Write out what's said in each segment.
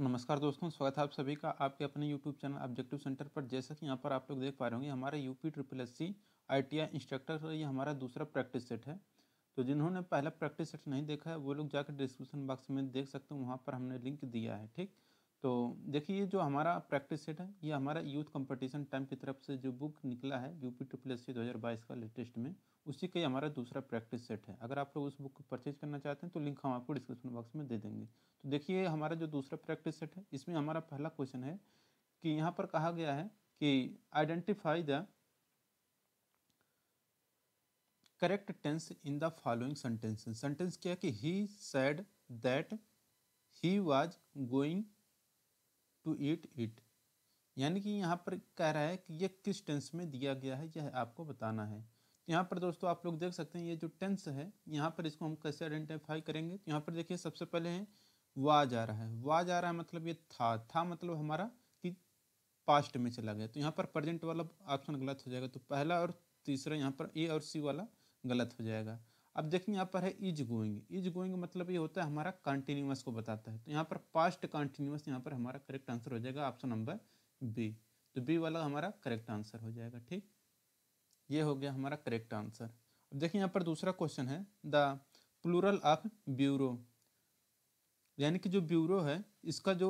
नमस्कार दोस्तों स्वागत है आप सभी का आपके अपने यूट्यूब चैनल ऑब्जेक्टिव सेंटर पर जैसा कि यहाँ पर आप लोग देख पा रहे होंगे हमारे UP triple S C I T I instructor ये हमारा दूसरा प्रैक्टिस सेट है तो जिन्होंने पहला प्रैक्टिस सेट नहीं देखा है वो लोग जाकर डिस्क्रिप्शन बॉक्स में देख सकते हैं वहाँ पर हमने लिंक दिया है ठीक तो देखिए ये जो हमारा प्रैक्टिस सेट है ये हमारा यूथ कंपटीशन टाइम की तरफ से जो बुक निकला है यूपी ट्रिपल एस सी दो हज़ार बाईस का लेटेस्ट में उसी का हमारा दूसरा प्रैक्टिस सेट है अगर आप लोग उस बुक को परचेज करना चाहते हैं तो लिंक हम आपको डिस्क्रिप्शन बॉक्स में दे देंगे तो देखिए हमारा जो दूसरा प्रैक्टिस सेट है इसमें हमारा पहला क्वेश्चन है कि यहाँ पर कहा गया है कि identify the correct tense in the following sentence sentence क्या कि he said that he was going to eat it यानी कि यहाँ पर कह रहा है कि यह किस टेंस में दिया गया है यह आपको बताना है यहाँ पर दोस्तों आप लोग देख सकते हैं ये जो टेंस है यहाँ पर इसको हम कैसे आइडेंटिफाई करेंगे तो यहाँ पर देखिए सबसे पहले है वाज जा रहा है वा जा रहा है मतलब ये था था मतलब हमारा कि पास्ट में चला गया तो यहाँ पर प्रेजेंट वाला ऑप्शन गलत हो जाएगा तो पहला और तीसरा यहाँ पर ए और सी वाला गलत हो जाएगा अब देखिए यहाँ पर है इज गोइंग इज गोइंग मतलब ये होता है हमारा कंटिन्यूस को बताता है तो यहाँ पर पास्ट कंटिन्यूस यहाँ पर हमारा करेक्ट आंसर हो जाएगा ऑप्शन नंबर बी तो बी वाला हमारा करेक्ट आंसर हो जाएगा ठीक ये हो गया हमारा करेक्ट आंसर अब देखिए यहाँ पर दूसरा क्वेश्चन है द प्लूरल ऑफ ब्यूरो यानी कि जो ब्यूरो है इसका जो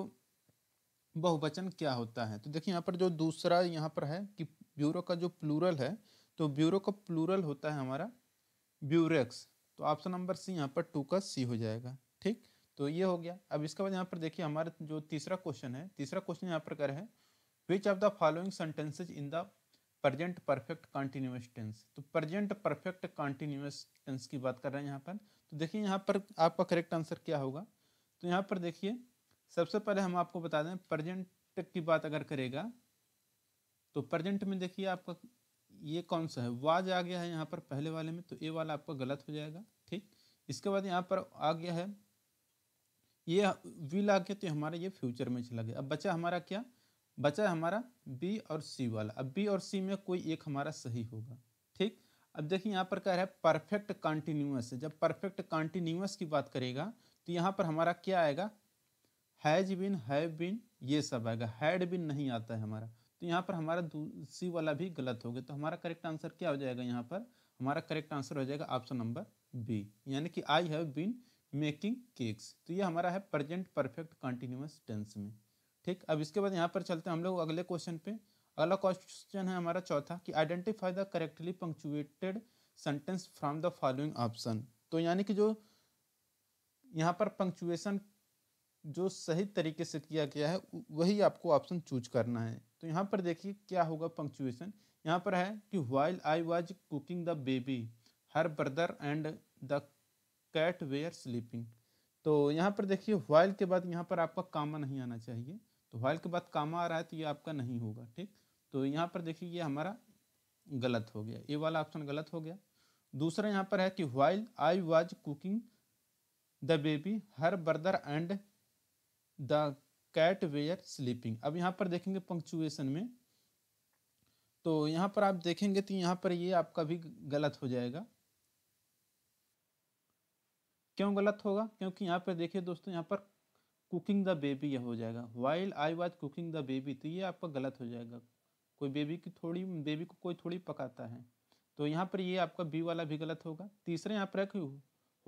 बहुवचन क्या होता है तो देखिए यहाँ पर जो दूसरा यहाँ पर है कि ब्यूरो का जो प्लूरल है तो ब्यूरो का प्लूरल होता है हमारा ब्यूरेक्स तो ऑप्शन नंबर सी यहाँ पर टू का सी हो जाएगा ठीक तो ये हो गया अब इसके बाद यहाँ पर देखिए हमारा जो तीसरा क्वेश्चन है तीसरा क्वेश्चन यहाँ पर कर है which of the following sentences in the present perfect continuous tense तो प्रजेंट परफेक्ट कॉन्टीन्यूस टेंस की बात कर रहे हैं यहाँ पर तो देखिए यहाँ पर आपका करेक्ट आंसर क्या होगा तो यहाँ पर देखिए सबसे पहले हम आपको बता दें प्रजेंट की बात अगर करेगा तो प्रजेंट में देखिए आपका ये कौन सा है वाज आ गया है यहाँ पर पहले वाले में तो ए वाला आपका गलत हो जाएगा ठीक इसके बाद यहाँ पर आ गया है ये विल आ गया तो हमारा ये फ्यूचर में चला गया अब बचा हमारा क्या बचा है हमारा बी और सी वाला अब बी और सी में कोई एक हमारा सही होगा ठीक अब देखिए यहाँ पर कह रहा है परफेक्ट कॉन्टिन्यूस जब परफेक्ट कॉन्टिन्यूस की बात करेगा तो यहाँ पर हमारा क्या आएगा हैज बिन हैव बिन ये सब आएगा हैड बिन नहीं आता है हमारा तो यहाँ पर हमारा सी वाला भी गलत हो गया तो हमारा करेक्ट आंसर क्या हो जाएगा यहाँ पर हमारा करेक्ट आंसर हो जाएगा ऑप्शन नंबर बी यानी कि I have been making cakes तो ये हमारा है प्रेजेंट परफेक्ट कॉन्टीन्यूस टेंस में ठीक अब इसके बाद यहाँ पर चलते हैं हम लोग अगले क्वेश्चन पे अगला क्वेश्चन है हमारा चौथा कि identify the correctly punctuated sentence from the following option तो यानी कि जो यहाँ पर पंक्चुएशन जो सही तरीके से किया गया है वही आपको ऑप्शन चूज करना है तो यहाँ पर देखिए क्या होगा पंक्चुएशन यहाँ पर है कि while I was cooking the baby her brother and the cat were sleeping तो यहाँ पर देखिए वाइल के बाद यहाँ पर आपका कामा नहीं आना चाहिए तो वाइल के बाद कामा आ रहा है तो ये आपका नहीं होगा ठीक तो यहाँ पर देखिए ये हमारा गलत हो गया ये वाला ऑप्शन गलत हो गया दूसरा यहाँ पर है कि while I was cooking the baby her brother and the cat were sleeping अब यहाँ पर देखेंगे पंक्चुएशन में तो यहाँ पर आप देखेंगे तो यहाँ पर ये आपका भी गलत हो जाएगा क्यों गलत होगा क्योंकि यहाँ पर देखिए दोस्तों यहाँ पर कुकिंग द बेबी यह हो जाएगा while I was cooking the baby तो ये आपका गलत हो जाएगा कोई बेबी की थोड़ी बेबी को कोई थोड़ी पकाता है तो यहाँ पर ये आपका बी वाला भी गलत होगा तीसरे यहाँ पर रखे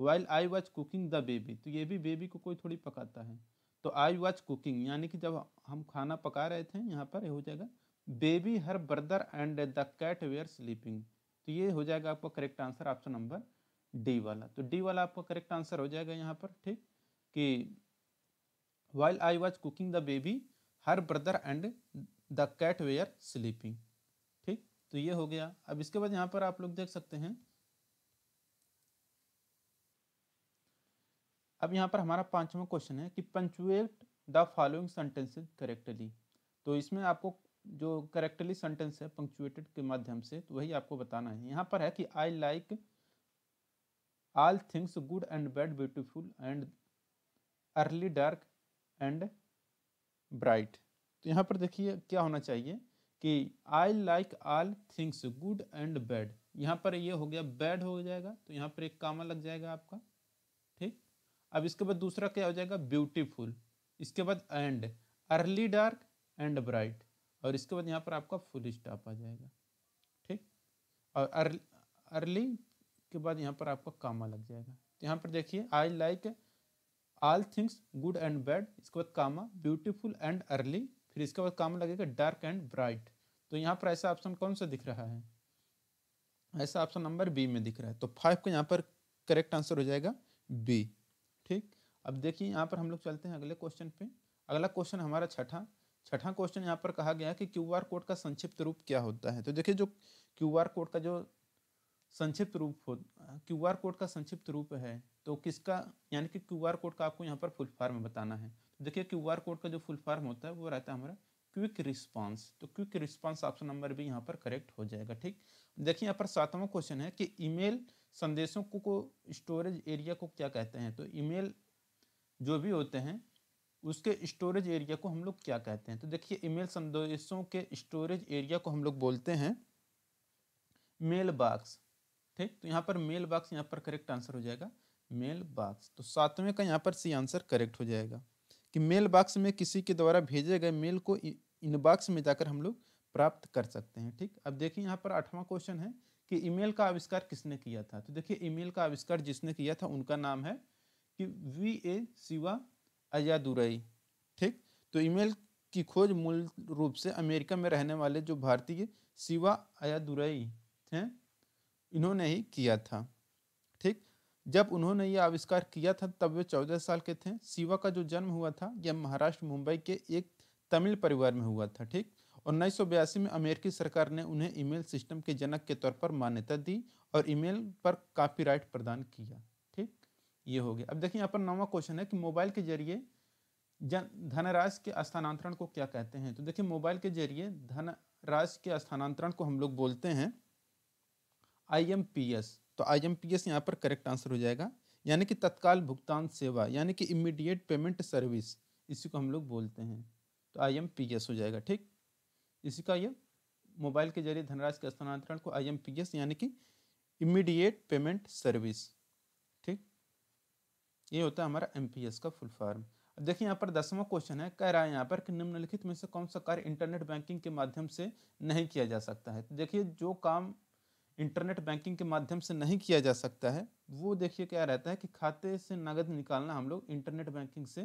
while I was cooking the baby तो ये भी बेबी को कोई थोड़ी पकाता है तो आई वाज कुकिंग यानी कि जब हम खाना पका रहे थे यहाँ पर यह हो जाएगा baby her brother and the cat were sleeping तो ये हो जाएगा आपका correct answer option number D वाला तो डी वाला आपका करेक्ट आंसर हो जाएगा यहाँ पर ठीक कि while I was cooking the baby her brother and the cat were sleeping ठीक तो ये हो गया अब इसके बाद यहाँ पर आप लोग देख सकते हैं अब यहाँ पर हमारा पांचवा क्वेश्चन है कि punctuate the following sentences correctly तो इसमें आपको जो करेक्टली सेंटेंस है पंक्चुएटेड के माध्यम से तो वही आपको बताना है यहाँ पर है कि I like all things good and bad beautiful and early dark and bright तो यहाँ पर देखिए क्या होना चाहिए कि I like all things good and bad यहाँ पर ये हो गया बैड हो जाएगा तो यहाँ पर एक कामा लग जाएगा आपका ठीक अब इसके बाद दूसरा क्या हो जाएगा ब्यूटीफुल इसके बाद and early dark and bright और इसके बाद यहाँ पर आपका फुल स्टॉप आ जाएगा ठीक और अर्ली अर्ली के बाद यहाँ पर आपका कामा लग जाएगा तो यहाँ पर देखिए I like all things good and bad इसके बाद कामा ब्यूटीफुल एंड अर्ली फिर इसके बाद कामा लगेगा डार्क एंड ब्राइट तो यहाँ पर ऐसा ऑप्शन कौन सा दिख रहा है ऐसा ऑप्शन नंबर बी में दिख रहा है तो फाइव का यहाँ पर करेक्ट आंसर हो जाएगा बी ठीक अब देखिए यहाँ पर हम लोग चलते हैं अगले क्वेश्चन पे अगला क्वेश्चन हमारा छठा छठा क्वेश्चन यहाँ पर कहा गया है कि क्यू कोड का संक्षिप्त रूप क्या होता है तो देखिए जो क्यू कोड का जो संक्षिप्त रूप हो क्यू कोड का संक्षिप्त रूप है तो किसका यानी कि क्यू आर कोड का आपको यहाँ पर फुल फार्म बताना है तो देखिए क्यू आर कोड का जो फुल फार्म होता है वो रहता है हमारा क्विक रिस्पांस तो क्विक रिस्पांस ऑप्शन नंबर भी यहाँ पर करेक्ट हो जाएगा ठीक देखिए यहाँ पर सातवां क्वेश्चन है कि ईमेल संदेशों को, को स्टोरेज एरिया को क्या कहते हैं तो ईमेल जो भी होते हैं उसके स्टोरेज एरिया को हम लोग क्या कहते हैं तो देखिए ईमेल संदेशों के स्टोरेज एरिया को हम लोग बोलते हैं मेल बाक्स ठीक तो यहाँ पर मेल बाक्स यहाँ पर करेक्ट आंसर हो जाएगा मेल बॉक्स तो सातवें का यहाँ पर सी आंसर करेक्ट हो जाएगा कि मेल बॉक्स में किसी के द्वारा भेजे गए मेल को इनबॉक्स में जाकर हम लोग प्राप्त कर सकते हैं ठीक अब देखिए यहाँ पर आठवां क्वेश्चन है कि ईमेल का आविष्कार किसने किया था तो देखिए ईमेल का आविष्कार जिसने किया था उनका नाम है कि वी ए शिवा अजादुरई ठीक तो ईमेल की खोज मूल रूप से अमेरिका में रहने वाले जो भारतीय शिवा अयादुरई हैं इन्होंने ही किया था जब उन्होंने यह आविष्कार किया था तब वे चौदह साल के थे शिवा का जो जन्म हुआ था यह महाराष्ट्र मुंबई के एक तमिल परिवार में हुआ था ठीक उन्नीस में अमेरिकी सरकार ने उन्हें ईमेल सिस्टम के जनक के तौर पर मान्यता दी और ईमेल पर कॉपीराइट प्रदान किया ठीक ये हो गया अब देखिए यहाँ पर नौवा क्वेश्चन है कि मोबाइल के जरिए जन धनराश के स्थानांतरण को क्या कहते हैं तो देखिए मोबाइल के जरिए धनराश के स्थानांतरण को हम लोग बोलते हैं आई एम पी एस तो आई एम यहाँ पर करेक्ट आंसर हो जाएगा यानी कि तत्काल भुगतान सेवा यानी कि इमीडिएट पेमेंट सर्विस इसी को हम लोग बोलते हैं तो आई एम हो जाएगा ठीक इसी का ये मोबाइल के जरिए धनराशि के स्थानांतरण को आई एम यानी कि इमीडिएट पेमेंट सर्विस ठीक ये होता है हमारा एम का फुल फॉर्म अब देखिए यहाँ पर दसवां क्वेश्चन है कह रहा है यहाँ पर कि निम्नलिखित में से कौन सा कार्य इंटरनेट बैंकिंग के माध्यम से नहीं किया जा सकता है तो देखिए जो काम इंटरनेट बैंकिंग के माध्यम से नहीं किया जा सकता है वो देखिए क्या रहता है कि खाते से नगद निकालना हम लोग इंटरनेट बैंकिंग से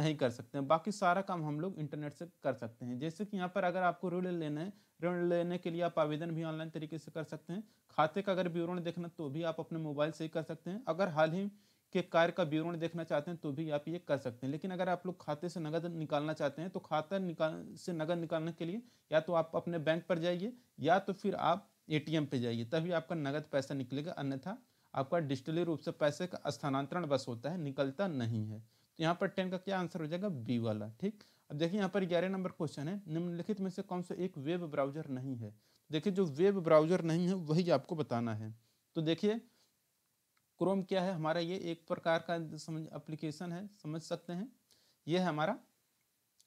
नहीं कर सकते हैं बाकी सारा काम हम लोग इंटरनेट से कर सकते हैं जैसे कि यहाँ पर अगर आपको ऋण लेना है ऋण लेने के लिए आप आवेदन भी ऑनलाइन तरीके से कर सकते हैं खाते का अगर विवरण देखना तो भी आप अपने मोबाइल से ही कर सकते हैं अगर हाल ही के कार्य का विवरण देखना चाहते हैं तो भी आप ये कर सकते हैं लेकिन अगर आप लोग खाते से नगद निकालना चाहते हैं तो खाता निकाल से नगद निकालने के लिए या तो आप अपने बैंक पर जाइए या तो फिर आप एटीएम पे जाइए तभी आपका नगद पैसा निकलेगा अन्यथा आपका डिजिटली रूप से पैसे का स्थानांतरण बस होता है निकलता नहीं है तो यहाँ पर टेन का क्या आंसर हो जाएगा बी वाला ठीक अब देखिए यहाँ पर ग्यारह नंबर क्वेश्चन है निम्नलिखित में से कौन सा एक वेब ब्राउजर नहीं है देखिए जो वेब ब्राउजर नहीं है वही आपको बताना है तो देखिए क्रोम क्या है हमारा ये एक प्रकार का समझ अप्लीकेशन है समझ सकते हैं ये है हमारा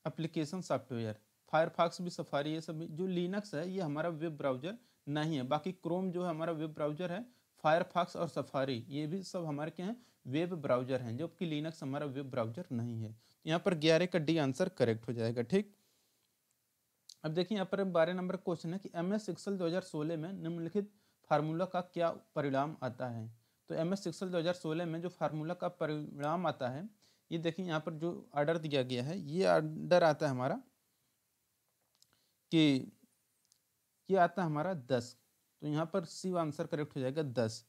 अप्लीकेशन सॉफ्टवेयर फायरफॉक्स भी सफारी ये सब जो लिनक्स है ये हमारा वेब ब्राउजर नहीं है बाकी क्रोम जो है हमारा वेब ब्राउजर है फायरफॉक्स और सफारी ये भी सब हमारे क्या हैं वेब ब्राउजर हैं जबकि लिनक्स हमारा वेब ब्राउजर नहीं है तो यहाँ पर ग्यारह का डी आंसर करेक्ट हो जाएगा ठीक अब देखिए यहाँ पर बारह नंबर क्वेश्चन है कि एम एस एक्सल दो में निम्नलिखित फार्मूला का क्या परिणाम आता है तो एम एस एक्सल दो में जो फार्मूला का परिणाम आता है ये देखिए यहाँ पर जो ऑर्डर दिया गया है ये ऑर्डर आता है हमारा कि ये आता है हमारा दस तो यहाँ पर सी आंसर करेक्ट हो जाएगा दस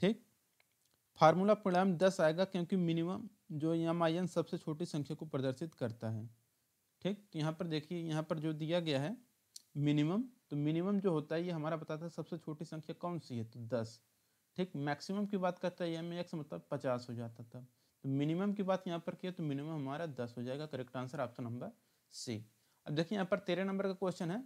ठीक फार्मूला परिणाम दस आएगा क्योंकि मिनिमम जो एम आई सबसे छोटी संख्या को प्रदर्शित करता है ठीक तो यहाँ पर देखिए यहाँ पर जो दिया गया है मिनिमम तो मिनिमम जो होता है ये हमारा बताता है सबसे छोटी संख्या कौन सी है तो दस ठीक मैक्सिमम की बात करता है एम एक्स मतलब पचास हो जाता था तो मिनिमम की बात यहाँ पर किया तो मिनिमम हमारा दस हो जाएगा correct answer option number C अब देखिए यहाँ पर तेरह नंबर का क्वेश्चन है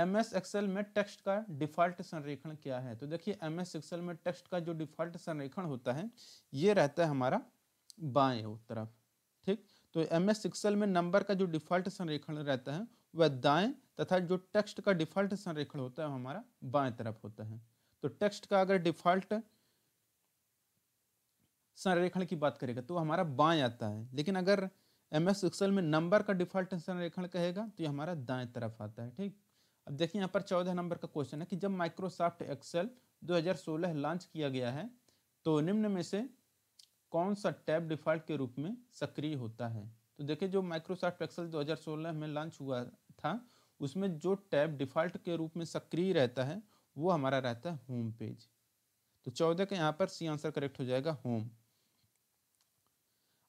एम एस एक्सेल में टेक्स्ट का डिफॉल्ट संरेखण क्या है तो देखिए एम एस एक्सेल में टेक्स्ट का जो डिफॉल्ट संरेखण होता है ये रहता है हमारा बाएं तरफ ठीक तो एम एस एक्सेल में नंबर का जो डिफॉल्ट संरेखण रहता है वह दाएं तथा जो टेक्स्ट का डिफॉल्ट संरेखण होता है हमारा बाएं तरफ होता है तो टेक्स्ट का अगर डिफॉल्ट संरेखण की बात करेगा तो हमारा बाएं आता है लेकिन अगर एम एस एक्सेल में नंबर का डिफॉल्ट संरेखण कहेगा तो ये हमारा दाएं तरफ आता है ठीक अब देखिए यहाँ पर चौदह नंबर का क्वेश्चन है कि जब माइक्रोसॉफ्ट एक्सेल 2016 लॉन्च किया गया है तो निम्न में से कौन सा टैब डिफ़ॉल्ट के रूप में सक्रिय होता है तो देखिए जो माइक्रोसॉफ्ट एक्सेल 2016 में लॉन्च हुआ था उसमें जो टैब डिफ़ॉल्ट के रूप में सक्रिय रहता है वो हमारा रहता है होम पेज तो चौदह का यहाँ पर सी आंसर करेक्ट हो जाएगा होम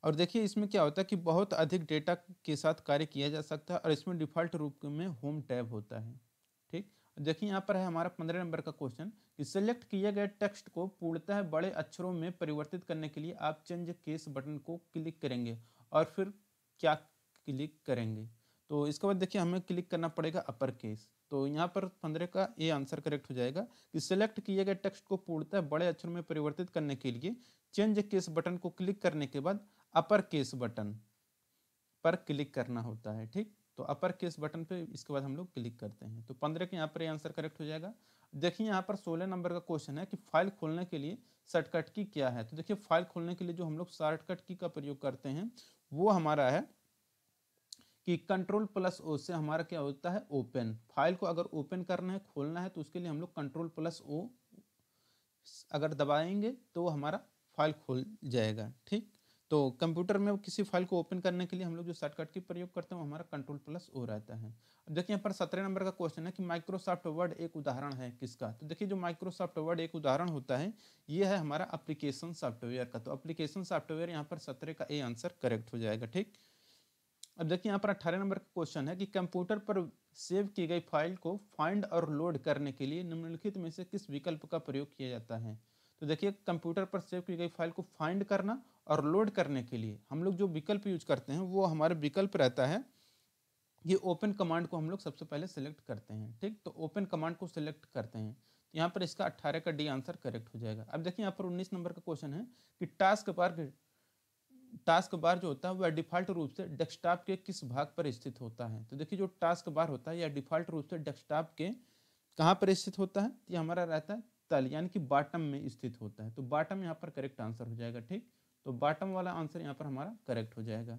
और देखिए इसमें क्या होता है कि बहुत अधिक डेटा के साथ कार्य किया जा सकता है और इसमें डिफ़ॉल्ट रूप में होम टैब होता है देखिए यहाँ पर है हमारा पंद्रह नंबर का क्वेश्चन कि सिलेक्ट किए गए टेक्स्ट को पूर्णतः बड़े अक्षरों में परिवर्तित करने के लिए आप चेंज केस बटन को क्लिक करेंगे और फिर क्या क्लिक करेंगे तो इसके बाद देखिए हमें क्लिक करना पड़ेगा अपर केस तो यहाँ पर पंद्रह का ये आंसर करेक्ट हो जाएगा कि सिलेक्ट किए गए टेक्स्ट को पूर्णतः बड़े अक्षरों में परिवर्तित करने के लिए चेंज केस बटन को क्लिक करने के बाद अपर केस बटन पर क्लिक करना होता है ठीक तो अपर केस बटन पे इसके बाद हम लोग क्लिक करते हैं तो पंद्रह के यहाँ पर आंसर करेक्ट हो जाएगा देखिए यहाँ पर सोलह नंबर का क्वेश्चन है कि फाइल खोलने के लिए शॉर्टकट की क्या है तो देखिए फाइल खोलने के लिए जो हम लोग शॉर्टकट की का प्रयोग करते हैं वो हमारा है कि कंट्रोल प्लस ओ से हमारा क्या होता है ओपन फाइल को अगर ओपन करना है खोलना है तो उसके लिए हम लोग कंट्रोल प्लस ओ अगर दबाएंगे तो हमारा फाइल खोल जाएगा ठीक तो कंप्यूटर में किसी फाइल को ओपन करने के लिए हम लोग जो शॉर्टकट की प्रयोग करते हैं वो हमारा कंट्रोल प्लस ओ रहता है अब देखिए यहाँ पर सत्रह नंबर का क्वेश्चन है कि माइक्रोसॉफ्ट वर्ड एक उदाहरण है किसका तो देखिए जो माइक्रोसॉफ्ट वर्ड एक उदाहरण होता है ये है हमारा अप्लीकेशन सॉफ्टवेयर का तो अप्लीकेशन सॉफ्टवेयर यहाँ पर सत्रह का ए आंसर करेक्ट हो जाएगा ठीक अब देखिए यहाँ पर अठारह नंबर का क्वेश्चन है कि कंप्यूटर पर सेव की गई फाइल को फाइंड और लोड करने के लिए निम्नलिखित में से किस विकल्प का प्रयोग किया जाता है तो देखिए कंप्यूटर पर सेव की गई फाइल को फाइंड करना और लोड करने के लिए हम लोग जो विकल्प यूज करते हैं वो हमारे विकल्प रहता है ये ओपन कमांड को हम लोग सबसे पहले सेलेक्ट करते हैं ठीक तो ओपन कमांड को सिलेक्ट करते हैं तो यहाँ पर इसका अट्ठारह का डी आंसर करेक्ट हो जाएगा अब देखिए यहाँ पर उन्नीस नंबर का क्वेश्चन है कि टास्क बार टास्क बार जो होता है वह डिफॉल्ट रूप से डेस्कटॉप के किस भाग पर स्थित होता है तो देखिए जो टास्क बार होता है यह डिफॉल्ट रूप से डेस्कटॉप के कहाँ पर स्थित होता है तो ये हमारा रहता है तल यानी कि बॉटम में स्थित होता है तो बॉटम यहाँ पर करेक्ट आंसर हो जाएगा ठीक तो बॉटम वाला आंसर यहाँ पर हमारा करेक्ट हो जाएगा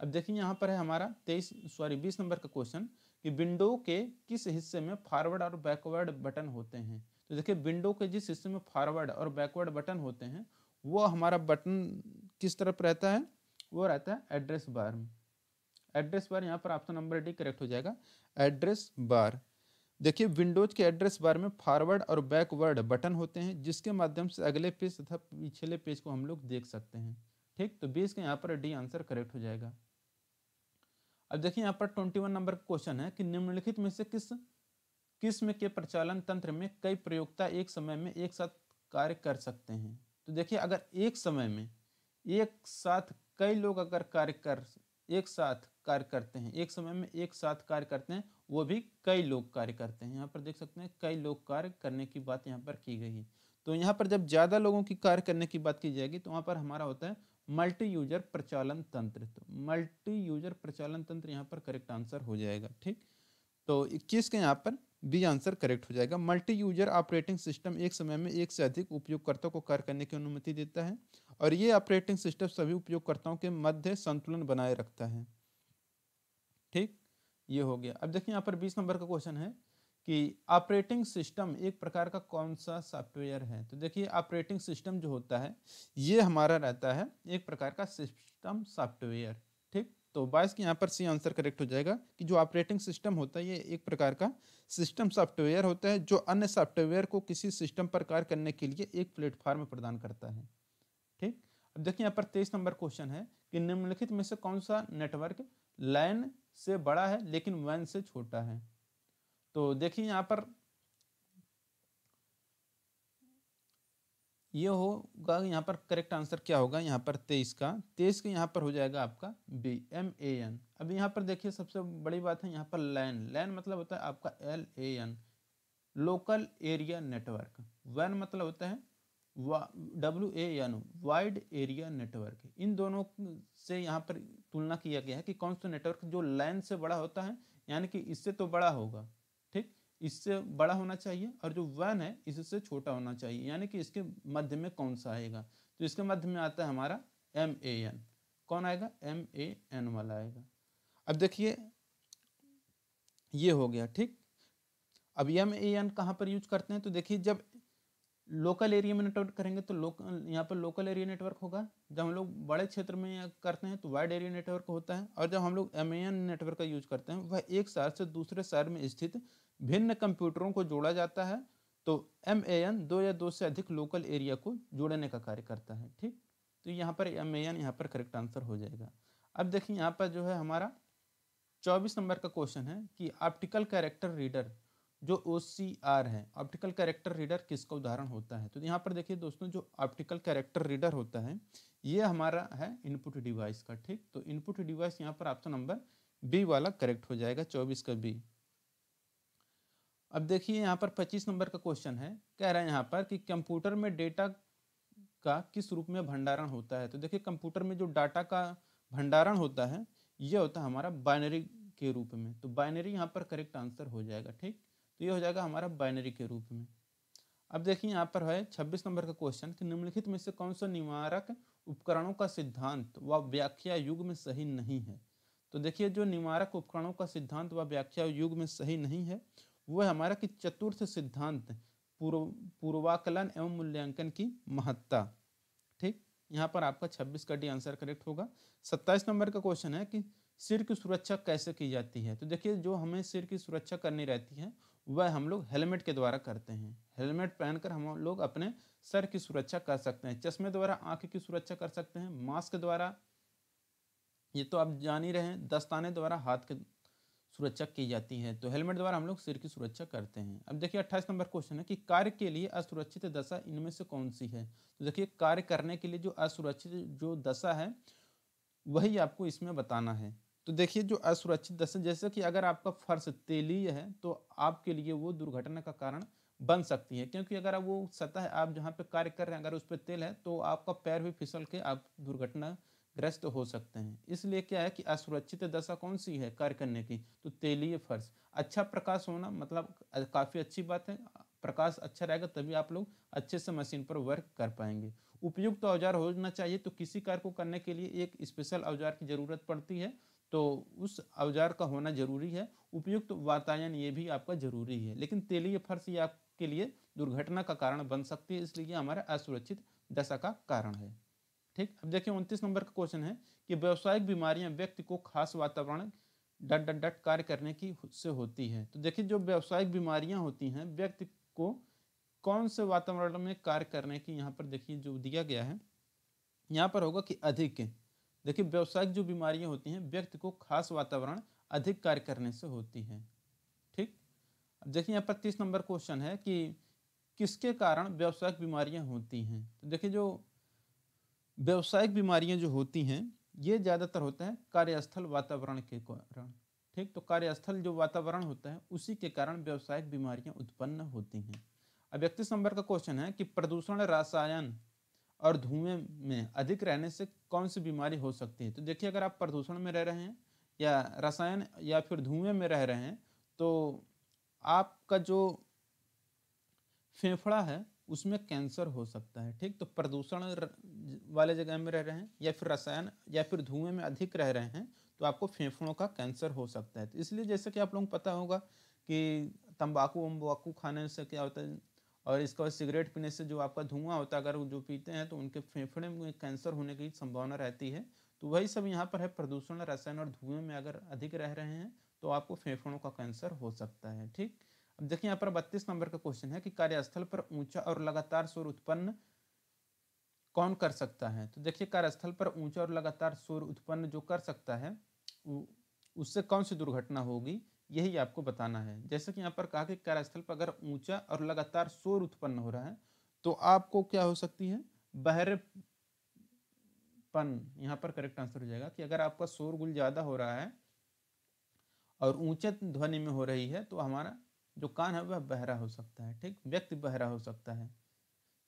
अब देखिए यहाँ पर है हमारा तेईस सॉरी बीस नंबर का क्वेश्चन कि विंडो के किस हिस्से में फॉरवर्ड और बैकवर्ड बटन होते हैं तो देखिए विंडो के जिस हिस्से में फॉरवर्ड और बैकवर्ड बटन होते हैं वो हमारा बटन किस तरफ रहता है वो रहता है एड्रेस बार में एड्रेस बार यहाँ पर ऑप्शन नंबर डी करेक्ट हो जाएगा एड्रेस बार देखिए विंडोज के एड्रेस बार में फॉरवर्ड और बैकवर्ड बटन होते हैं जिसके माध्यम से अगले पेज तथा पिछले पेज को हम लोग देख सकते हैं ठीक तो बीस के यहाँ पर डी आंसर करेक्ट हो जाएगा अब देखिए यहाँ पर ट्वेंटी वन नंबर क्वेश्चन है कि निम्नलिखित में से किस किस्म के प्रचालन तंत्र में कई प्रयोगता एक समय में एक साथ कार्य कर सकते हैं तो देखिए अगर एक समय में एक साथ कई लोग अगर कार्य कर एक साथ कार्य करते हैं एक समय में एक साथ कार्य करते हैं वो भी कई लोग कार्य करते हैं यहाँ पर देख सकते हैं कई लोग कार्य करने की बात यहाँ पर की गई है तो यहाँ पर जब ज़्यादा लोगों की कार्य करने की बात की जाएगी तो वहाँ पर हमारा होता है मल्टी यूजर प्रचालन तंत्र तो मल्टी यूजर प्रचालन तंत्र यहाँ पर करेक्ट आंसर हो जाएगा ठीक तो इक्कीस के यहाँ पर बी आंसर करेक्ट हो जाएगा मल्टी यूजर ऑपरेटिंग सिस्टम एक समय में एक से अधिक उपयोगकर्ताओं को कार्य करने की अनुमति देता है और ये ऑपरेटिंग सिस्टम सभी उपयोगकर्ताओं के मध्य संतुलन बनाए रखता है ठीक ये हो गया अब देखिए यहाँ पर बीस नंबर का क्वेश्चन है कि ऑपरेटिंग सिस्टम एक प्रकार का कौन सा सॉफ्टवेयर है तो देखिए ऑपरेटिंग सिस्टम जो होता है ये हमारा रहता है एक प्रकार का सिस्टम सॉफ्टवेयर ठीक तो बाईस के यहाँ पर सी आंसर करेक्ट हो जाएगा कि जो ऑपरेटिंग सिस्टम होता है ये एक प्रकार का सिस्टम सॉफ्टवेयर होता है जो अन्य सॉफ्टवेयर को किसी सिस्टम पर कार्य करने के लिए एक प्लेटफॉर्म प्रदान करता है ठीक अब देखिए यहाँ पर तेईस नंबर क्वेश्चन है कि निम्नलिखित में से कौन सा नेटवर्क लैन से बड़ा है लेकिन वन से छोटा है तो देखिए यहाँ पर ये यह होगा यहाँ पर करेक्ट आंसर क्या होगा यहाँ पर तेईस का तेईस का यहाँ पर हो जाएगा आपका बी एम ए एन अब यहाँ पर देखिए सबसे बड़ी बात है यहाँ पर लैन लैन मतलब होता है आपका L A N local area network वन मतलब होता है W A N wide area network इन दोनों से यहाँ पर तुलना किया गया है कि कौन सा नेटवर्क जो लैन से बड़ा होता है यानी कि इससे तो बड़ा होगा ठीक इससे बड़ा होना चाहिए और जो वन है इससे छोटा होना चाहिए यानी कि इसके मध्य में कौन सा आएगा तो इसके मध्य में आता है हमारा एम ए एन कौन आएगा एम ए एन वाला आएगा अब देखिए ये हो गया ठीक अब एम ए एन कहाँ पर यूज करते हैं तो देखिए जब लोकल एरिया में नेटवर्क करेंगे तो लोकल यहाँ पर लोकल एरिया नेटवर्क होगा जब हम लोग बड़े क्षेत्र में करते हैं तो वाइड एरिया नेटवर्क होता है और जब हम लोग एम नेटवर्क का यूज करते हैं वह एक शहर से दूसरे शहर में स्थित भिन्न कंप्यूटरों को जोड़ा जाता है तो एम दो या दो से अधिक लोकल एरिया को जोड़ने का कार्य करता है ठीक तो यहाँ पर एम ए एन यहाँ पर करेक्ट आंसर हो जाएगा अब देखिए यहाँ पर जो है हमारा चौबीस नंबर का क्वेश्चन है कि ऑप्टिकल कैरेक्टर रीडर जो ओ है ऑप्टिकल कैरेक्टर रीडर किसका उदाहरण होता है तो यहाँ पर देखिए दोस्तों जो ऑप्टिकल कैरेक्टर रीडर होता है ये हमारा है इनपुट डिवाइस का ठीक तो इनपुट डिवाइस यहाँ पर ऑप्शन नंबर बी वाला करेक्ट हो जाएगा चौबीस का बी अब देखिए यहाँ पर पच्चीस नंबर का क्वेश्चन है कह रहा है यहाँ पर कि कंप्यूटर में डेटा का किस रूप में भंडारण होता है तो देखिए कंप्यूटर में जो डाटा का भंडारण होता है ये होता है हमारा बाइनरी के रूप में तो बाइनरी यहाँ पर करेक्ट आंसर हो जाएगा ठीक तो ये हो जाएगा हमारा बाइनरी के रूप में अब देखिए यहाँ पर है 26 नंबर का क्वेश्चन कि निम्नलिखित में से कौन सा निवारक उपकरणों का सिद्धांत व व्याख्या युग में सही नहीं है तो देखिए जो निवारक उपकरणों का सिद्धांत व व्याख्या युग में सही नहीं है वो है हमारा कि चतुर्थ सिद्धांत पूर्व पूर्वाकलन एवं मूल्यांकन की महत्ता ठीक यहाँ पर आपका छब्बीस का डी आंसर करेक्ट होगा सत्ताईस नंबर का क्वेश्चन है कि सिर की सुरक्षा कैसे की जाती है तो देखिए जो हमें सिर की सुरक्षा करनी रहती है वह हम लोग हेलमेट के द्वारा करते हैं हेलमेट पहनकर हम लोग अपने सर की सुरक्षा कर सकते हैं चश्मे द्वारा आंख की सुरक्षा कर सकते हैं मास्क द्वारा ये तो आप जान ही रहे हैं दस्ताने द्वारा हाथ के सुरक्षा की जाती है तो हेलमेट द्वारा हम लोग सिर की सुरक्षा करते हैं अब देखिए अट्ठाईस नंबर क्वेश्चन है कि कार्य के लिए असुरक्षित दशा इनमें से कौन सी है तो देखिए कार्य करने के लिए जो असुरक्षित जो दशा है वही आपको इसमें बताना है तो देखिए जो असुरक्षित दर्शन जैसे कि अगर आपका फर्श तेलीय है तो आपके लिए वो दुर्घटना का कारण बन सकती है क्योंकि अगर वो सतह आप जहाँ पे कार्य कर रहे हैं अगर उस पर तेल है तो आपका पैर भी फिसल के आप दुर्घटना ग्रस्त हो सकते हैं इसलिए क्या है कि असुरक्षित दशा कौन सी है कार्य करने की तो तेलीय फर्श अच्छा प्रकाश होना मतलब काफ़ी अच्छी बात है प्रकाश अच्छा रहेगा तभी आप लोग अच्छे से मशीन पर वर्क कर पाएंगे उपयुक्त तो औजार होना चाहिए तो किसी कार्य को करने के लिए एक स्पेशल औजार की ज़रूरत पड़ती है तो उस औजार का होना जरूरी है उपयुक्त तो वातायन ये भी आपका जरूरी है लेकिन तेलीय फर्श ये आपके लिए दुर्घटना का कारण बन सकती है इसलिए हमारा असुरक्षित दशा का कारण है ठीक अब देखिए उनतीस नंबर का क्वेश्चन है कि व्यावसायिक बीमारियां व्यक्ति को खास वातावरण डट डट डट कार्य करने की से होती है तो देखिए जो व्यावसायिक बीमारियां होती हैं व्यक्ति को कौन से वातावरण में कार्य करने की यहाँ पर देखिए जो दिया गया है यहाँ पर होगा कि अधिक देखिए व्यावसायिक जो बीमारियां होती हैं व्यक्ति को खास वातावरण अधिक कार्य करने से होती हैं ठीक देखिए यहाँ पर तीस नंबर क्वेश्चन है कि किसके कारण व्यावसायिक बीमारियां होती हैं तो देखिए जो व्यावसायिक बीमारियां जो होती हैं ये ज़्यादातर होता है कार्यस्थल वातावरण के कारण ठीक तो कार्यस्थल जो वातावरण होता है उसी के कारण व्यावसायिक बीमारियाँ उत्पन्न होती हैं अब इकतीस नंबर का क्वेश्चन है कि प्रदूषण रासायन और धुएं में अधिक रहने से कौन सी बीमारी हो सकती है तो देखिए अगर आप प्रदूषण में रह रहे हैं या रसायन या फिर धुएं में रह रहे हैं तो आपका जो फेफड़ा है उसमें कैंसर हो सकता है ठीक तो प्रदूषण वाले जगह में रह रहे हैं या फिर रसायन या फिर धुएं में अधिक रह रहे हैं तो आपको फेफड़ों का कैंसर हो सकता है तो इसलिए जैसे कि आप लोग पता होगा कि तंबाकू वम्बाकू खाने से क्या होता है और इसके बाद सिगरेट पीने से जो आपका धुआं होता है अगर जो पीते हैं तो उनके फेफड़े में कैंसर होने की संभावना रहती है तो वही सब यहाँ पर है प्रदूषण रसायन और धुएं में अगर अधिक रह रहे हैं तो आपको फेफड़ों का कैंसर हो सकता है ठीक अब देखिए यहाँ पर बत्तीस नंबर का क्वेश्चन है कि कार्यस्थल पर ऊंचा और लगातार शोर उत्पन्न कौन कर सकता है तो देखिए कार्यस्थल पर ऊंचा और लगातार शोर उत्पन्न जो कर सकता है उससे कौन सी दुर्घटना होगी यही आपको बताना है जैसे कि यहाँ पर कहा कि कार्यस्थल पर अगर ऊंचा और लगातार शोर उत्पन्न हो रहा है तो आपको क्या हो सकती है बहरेपन यहाँ पर करेक्ट आंसर हो जाएगा कि अगर आपका शोरगुल ज़्यादा हो रहा है और ऊंचे ध्वनि में हो रही है तो हमारा जो कान है वह बहरा हो सकता है ठीक व्यक्ति बहरा हो सकता है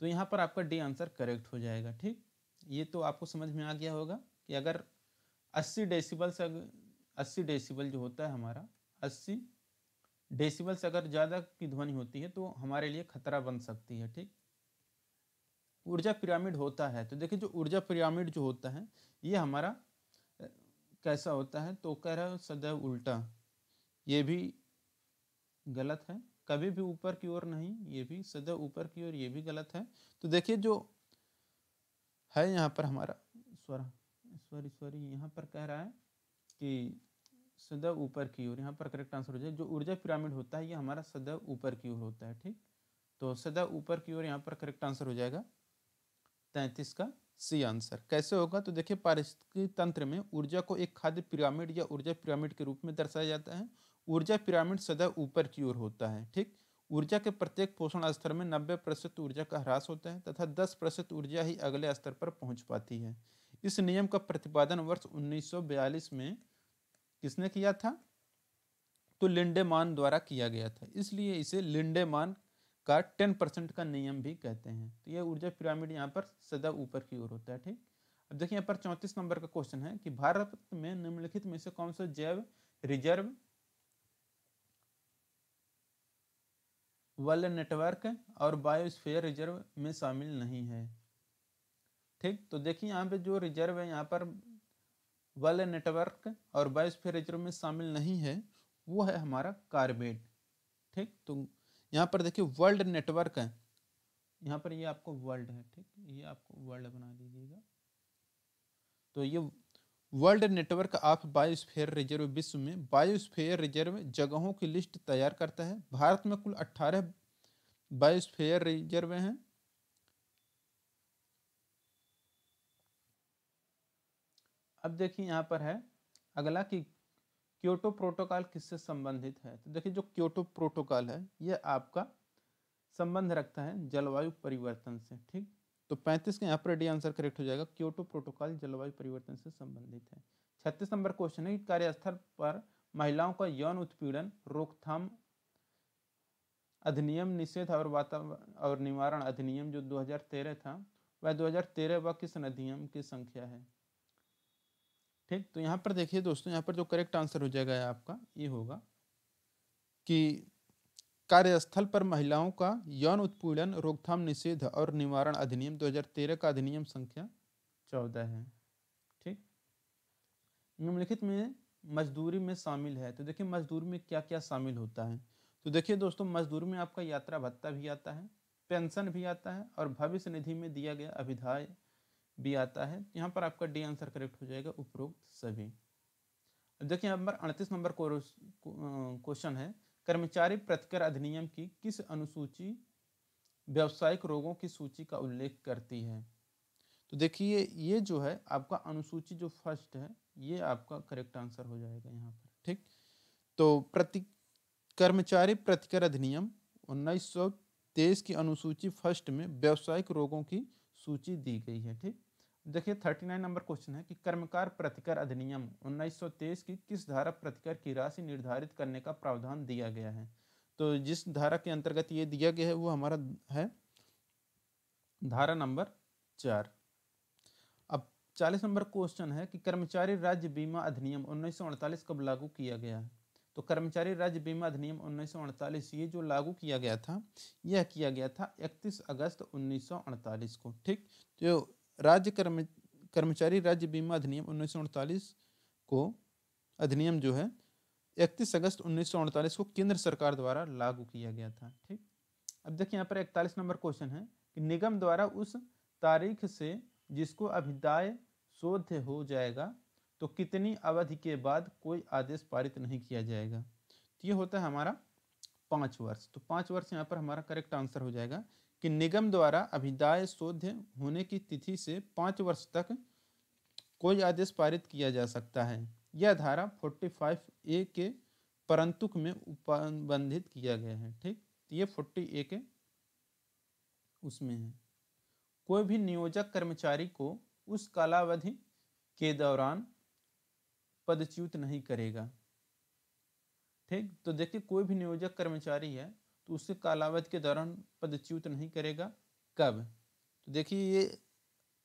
तो यहाँ पर आपका डी आंसर करेक्ट हो जाएगा ठीक ये तो आपको समझ में आ गया होगा कि अगर 80 डेसिबल से 80 डेसिबल जो होता है हमारा अस्सी डेसिबल से अगर ज़्यादा की ध्वनि होती है तो हमारे लिए खतरा बन सकती है ठीक ऊर्जा पिरामिड होता है तो देखिए जो ऊर्जा पिरामिड जो होता है ये हमारा कैसा होता है तो कह रहा है सदैव उल्टा ये भी गलत है कभी भी ऊपर की ओर नहीं ये भी सदैव ऊपर की ओर ये भी गलत है तो देखिए जो है यहाँ पर हमारा स्वर सॉरी सॉरी यहाँ पर कह रहा है कि सदैव ऊपर की ओर यहाँ पर करेक्ट आंसर हो जाए जो ऊर्जा पिरामिड होता है ये हमारा सदैव ऊपर की ओर होता है ठीक तो सदैव ऊपर की ओर यहाँ पर करेक्ट आंसर हो जाएगा तैंतीस का सी आंसर कैसे होगा तो देखिए पारिस्थितिक तंत्र में ऊर्जा को एक खाद्य पिरामिड या ऊर्जा पिरामिड के रूप में दर्शाया जाता है ऊर्जा पिरामिड सदैव ऊपर की ओर होता है ठीक ऊर्जा के प्रत्येक पोषण स्तर में नब्बे प्रतिशत ऊर्जा का ह्रास होता है तथा दस प्रतिशत ऊर्जा ही अगले स्तर पर पहुंच पाती है इस नियम का प्रतिपादन वर्ष 1942 में किसने किया था तो लिंडेमान द्वारा किया गया था इसलिए इसे लिंडेमान का टेन परसेंट का नियम भी कहते हैं तो यह ऊर्जा पिरामिड यहाँ पर सदा ऊपर की ओर होता है ठीक अब देखिए यहाँ पर चौंतीस नंबर का क्वेश्चन है कि भारत में निम्नलिखित में से कौन सा जैव रिजर्व वर्ल्ड नेटवर्क और बायोस्फीयर रिजर्व में शामिल नहीं है ठीक तो देखिए यहाँ पे जो रिजर्व है यहाँ पर वाले नेटवर्क और बायोस्फीयर रिजर्व में शामिल नहीं है वो है हमारा कार्बेट ठीक तो यहाँ पर देखिए वर्ल्ड नेटवर्क है यहाँ पर ये आपको वर्ल्ड है ठीक ये आपको वर्ल्ड बना दीजिएगा तो ये world network of biosphere reserve विश्व में बायोस्फीयर रिजर्व जगहों की लिस्ट तैयार करता है भारत में कुल 18 बायोस्फीयर रिजर्व हैं अब देखिए यहाँ पर है अगला कि क्योटो प्रोटोकॉल किससे संबंधित है तो देखिए जो क्योटो प्रोटोकॉल है यह आपका संबंध रखता है जलवायु परिवर्तन से ठीक तो 35 का यहाँ पर डी आंसर करेक्ट हो जाएगा क्योटो प्रोटोकॉल जलवायु परिवर्तन से संबंधित है छत्तीस नंबर क्वेश्चन है कार्यस्थल पर महिलाओं का यौन उत्पीड़न रोकथाम अधिनियम निषेध और वातावरण और निवारण अधिनियम जो 2013 था वह 2013 व किस अधिनियम की संख्या है ठीक तो यहाँ पर देखिए दोस्तों यहाँ पर जो करेक्ट आंसर हो जाएगा आपका ये होगा कि कार्यस्थल पर महिलाओं का यौन उत्पीड़न रोकथाम निषेध और निवारण अधिनियम 2013 का अधिनियम संख्या 14 है ठीक निम्नलिखित में मजदूरी में शामिल है तो देखिए मजदूरी में क्या क्या शामिल होता है तो देखिए दोस्तों मजदूरी में आपका यात्रा भत्ता भी आता है पेंशन भी आता है और भविष्य निधि में दिया गया अभिधाय बी आता है तो यहाँ पर आपका डी आंसर करेक्ट हो जाएगा उपरोक्त सभी अब देखिए यहाँ पर अड़तीस नंबर क्वेश्चन है कर्मचारी प्रतिकर अधिनियम की किस अनुसूची व्यावसायिक रोगों की सूची का उल्लेख करती है तो देखिए ये जो है आपका अनुसूची जो फर्स्ट है ये आपका करेक्ट आंसर हो जाएगा यहाँ पर ठीक तो प्रति कर्मचारी प्रतिकर अधिनियम उन्नीस की अनुसूची फर्स्ट में व्यावसायिक रोगों की सूची दी गई है ठीक देखिए 39 नंबर क्वेश्चन है कि कर्मकार प्रतिकर अधिनियम 1923 की किस धारा प्रतिकर की राशि निर्धारित करने का प्रावधान दिया गया है तो जिस धारा के अंतर्गत ये दिया गया है वो हमारा है धारा नंबर चार अब 40 नंबर क्वेश्चन है कि कर्मचारी राज्य बीमा अधिनियम 1948 कब लागू किया गया है तो कर्मचारी राज्य बीमा अधिनियम उन्नीस ये जो लागू किया गया था यह किया गया था 31 अगस्त 1948 को ठीक तो राज्य कर्म कर्मचारी राज्य बीमा अधिनियम उन्नीस को अधिनियम जो है इकतीस अगस्त उन्नीस को केंद्र सरकार द्वारा लागू किया गया था ठीक अब देखिए यहाँ पर इकतालीस नंबर क्वेश्चन है कि निगम द्वारा उस तारीख से जिसको अभिदाय शोध हो जाएगा तो कितनी अवधि के बाद कोई आदेश पारित नहीं किया जाएगा तो ये होता है हमारा पाँच वर्ष तो पाँच वर्ष यहाँ पर हमारा करेक्ट आंसर हो जाएगा कि निगम द्वारा अभिदाय शोध होने की तिथि से पाँच वर्ष तक कोई आदेश पारित किया जा सकता है यह धारा 45 ए के परंतुक में उपबंधित किया गया है ठीक तो ये 40 ए के उसमें है कोई भी नियोजक कर्मचारी को उस कालावधि के दौरान पदच्युत नहीं करेगा ठीक तो देखिए कोई भी नियोजक कर्मचारी है तो उससे कालावधि के दौरान पदच्युत नहीं करेगा कब तो देखिए ये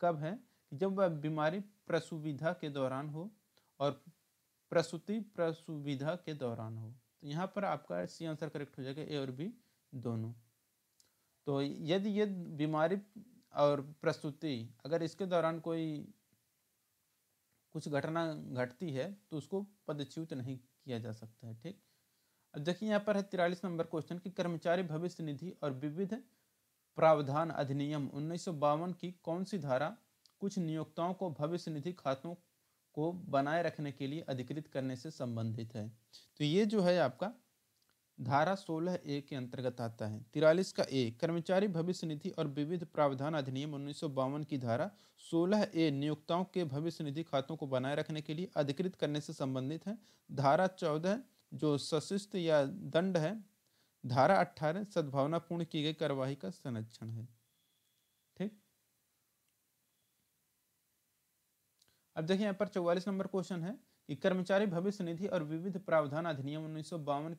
कब है कि जब वह बीमारी प्रसुविधा के दौरान हो और प्रसूति प्रसुविधा के दौरान हो तो यहाँ पर आपका सी आंसर करेक्ट हो जाएगा ए और बी दोनों तो यदि ये बीमारी और प्रस्तुति अगर इसके दौरान कोई कुछ घटना घटती है तो उसको पदच्युत नहीं किया जा सकता है ठीक अब देखिए यहाँ पर है तिरालीस नंबर क्वेश्चन कि कर्मचारी भविष्य निधि और विविध प्रावधान अधिनियम उन्नीस की कौन सी धारा कुछ नियोक्ताओं को भविष्य निधि खातों को बनाए रखने के लिए अधिकृत करने से संबंधित है तो ये जो है आपका धारा सोलह ए के अंतर्गत आता है तिरालीस का ए कर्मचारी भविष्य निधि और विविध प्रावधान अधिनियम उन्नीस की धारा सोलह ए नियोक्ताओं के भविष्य निधि खातों को बनाए रखने के लिए अधिकृत करने से संबंधित है धारा चौदह जो सशिस्त या दंड है धारा अट्ठारह सद्भावनापूर्ण की गई कार्यवाही का संरक्षण है ठीक अब देखिए यहाँ पर चौवालीस नंबर क्वेश्चन है कि कर्मचारी भविष्य निधि और विविध प्रावधान अधिनियम उन्नीस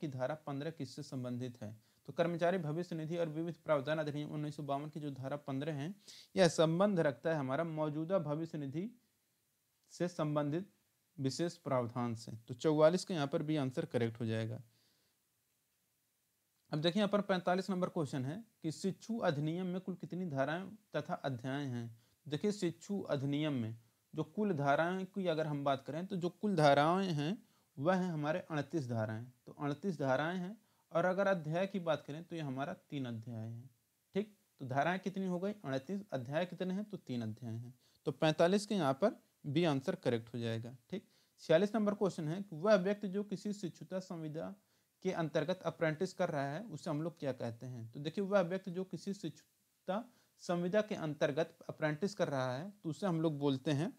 की धारा पंद्रह किससे संबंधित है तो कर्मचारी भविष्य निधि और विविध प्रावधान अधिनियम उन्नीस की जो धारा पंद्रह है यह संबंध रखता है हमारा मौजूदा भविष्य निधि से संबंधित विशेष प्रावधान से तो चौवालीस का यहाँ पर भी आंसर करेक्ट हो जाएगा अब देखिए यहाँ पर पैंतालीस नंबर क्वेश्चन है कि शिक्षु अधिनियम में कुल कितनी धाराएं तथा अध्याय हैं देखिए शिक्षु अधिनियम में जो कुल धाराएं की अगर हम बात करें तो जो कुल धाराएं हैं वह हैं हमारे अड़तीस धाराएं तो अड़तीस धाराएं हैं और अगर अध्याय की बात करें तो ये हमारा तीन अध्याय है ठीक तो धाराएं कितनी हो गई अड़तीस अध्याय कितने हैं तो तीन अध्याय हैं तो पैंतालीस के यहाँ पर बी आंसर करेक्ट हो जाएगा ठीक छियालीस नंबर क्वेश्चन है कि वह व्यक्ति जो किसी शिक्षुता संविदा के अंतर्गत अप्रेंटिस कर रहा है उसे हम लोग क्या कहते हैं तो देखिए वह व्यक्ति जो किसी शिक्षुता संविदा के अंतर्गत अप्रेंटिस कर रहा है तो उसे हम लोग बोलते हैं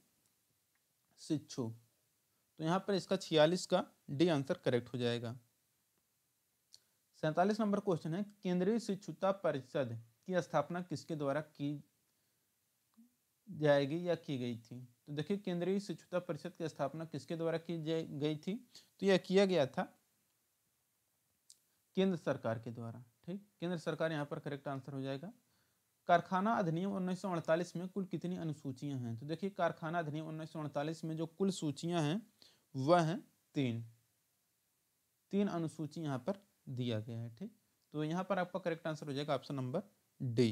शिक्षु तो यहाँ पर इसका छियालीस का डी आंसर करेक्ट हो जाएगा सैतालीस नंबर क्वेश्चन है केंद्रीय शिक्षुता परिषद की स्थापना किसके द्वारा की जाएगी या की गई थी तो देखिए केंद्रीय शिक्षुता परिषद की स्थापना किसके द्वारा की गई थी तो यह किया गया था केंद्र सरकार के द्वारा ठीक केंद्र सरकार यहाँ पर करेक्ट आंसर हो जाएगा कारखाना अधिनियम उन्नीस में कुल कितनी अनुसूचियां हैं तो देखिए कारखाना अधिनियम उन्नीस में जो कुल सूचियां हैं वह हैं तीन तीन अनुसूची यहाँ पर दिया गया है ठीक तो यहाँ पर आपका करेक्ट आंसर हो जाएगा ऑप्शन नंबर डी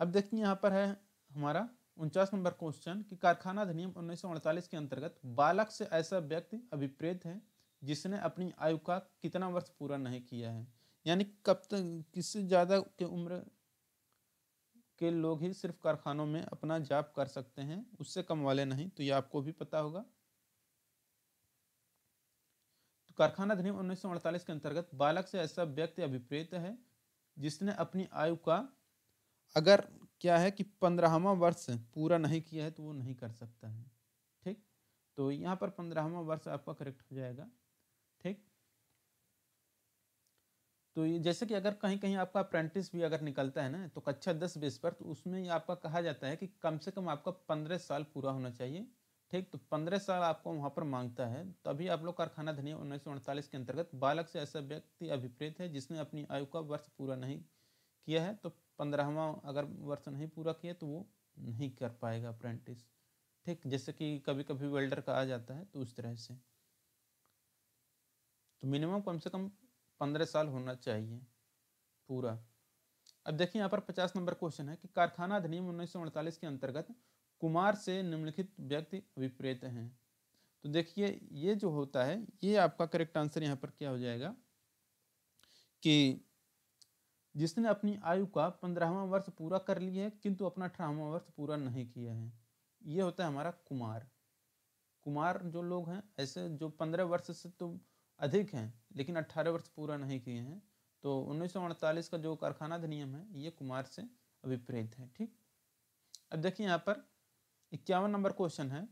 अब देखिए यहाँ पर है हमारा उनचास नंबर क्वेश्चन कि कारखाना अधिनियम उन्नीस के अंतर्गत बालक से ऐसा व्यक्ति अभिप्रेत है जिसने अपनी आयु का कितना वर्ष पूरा नहीं किया है यानी कब तक किससे ज़्यादा के उम्र के लोग ही सिर्फ कारखानों में अपना जाप कर सकते हैं उससे कम वाले नहीं तो ये आपको भी पता होगा तो कारखाना अधिनियम उन्नीस के अंतर्गत बालक से ऐसा व्यक्ति अभिप्रेत है जिसने अपनी आयु का अगर क्या है कि पंद्रहवा वर्ष पूरा नहीं किया है तो वो नहीं कर सकता है ठीक तो यहाँ पर पंद्रहवा वर्ष आपका करेक्ट हो जाएगा ठीक तो ये जैसे कि अगर कहीं कहीं आपका अप्रेंटिस भी अगर निकलता है ना तो कक्षा दस बेस पर तो उसमें आपका कहा जाता है कि कम से कम आपका पंद्रह साल पूरा होना चाहिए ठीक तो पंद्रह साल आपको वहाँ पर मांगता है तभी आप लोग कारखाना धनिया उन्नीस सौ अड़तालीस के अंतर्गत बालक से ऐसा व्यक्ति अभिप्रेत है जिसने अपनी आयु का वर्ष पूरा नहीं किया है तो पंद्रहवा अगर वर्ष नहीं पूरा किया तो वो नहीं कर पाएगा अप्रेंटिस ठीक जैसे कि कभी कभी वेल्डर का आ जाता है तो उस तरह से तो मिनिमम कम से कम पंद्रह साल होना चाहिए पूरा अब देखिए यहाँ पर पचास नंबर क्वेश्चन है कि कारखाना अधिनियम उन्नीस के अंतर्गत कुमार से निम्नलिखित व्यक्ति अभिप्रेत हैं तो देखिए ये जो होता है ये आपका करेक्ट आंसर यहाँ पर क्या हो जाएगा कि जिसने अपनी आयु का पंद्रहवा वर्ष पूरा कर लिया है किंतु अपना अठारहवा वर्ष पूरा नहीं किया है ये होता है हमारा कुमार कुमार जो लोग हैं ऐसे जो पंद्रह वर्ष से तो अधिक हैं लेकिन अट्ठारह वर्ष पूरा नहीं किए हैं तो उन्नीस का जो कारखाना अधिनियम है ये कुमार से अभिप्रेत है ठीक अब देखिए यहाँ पर इक्यावन नंबर क्वेश्चन है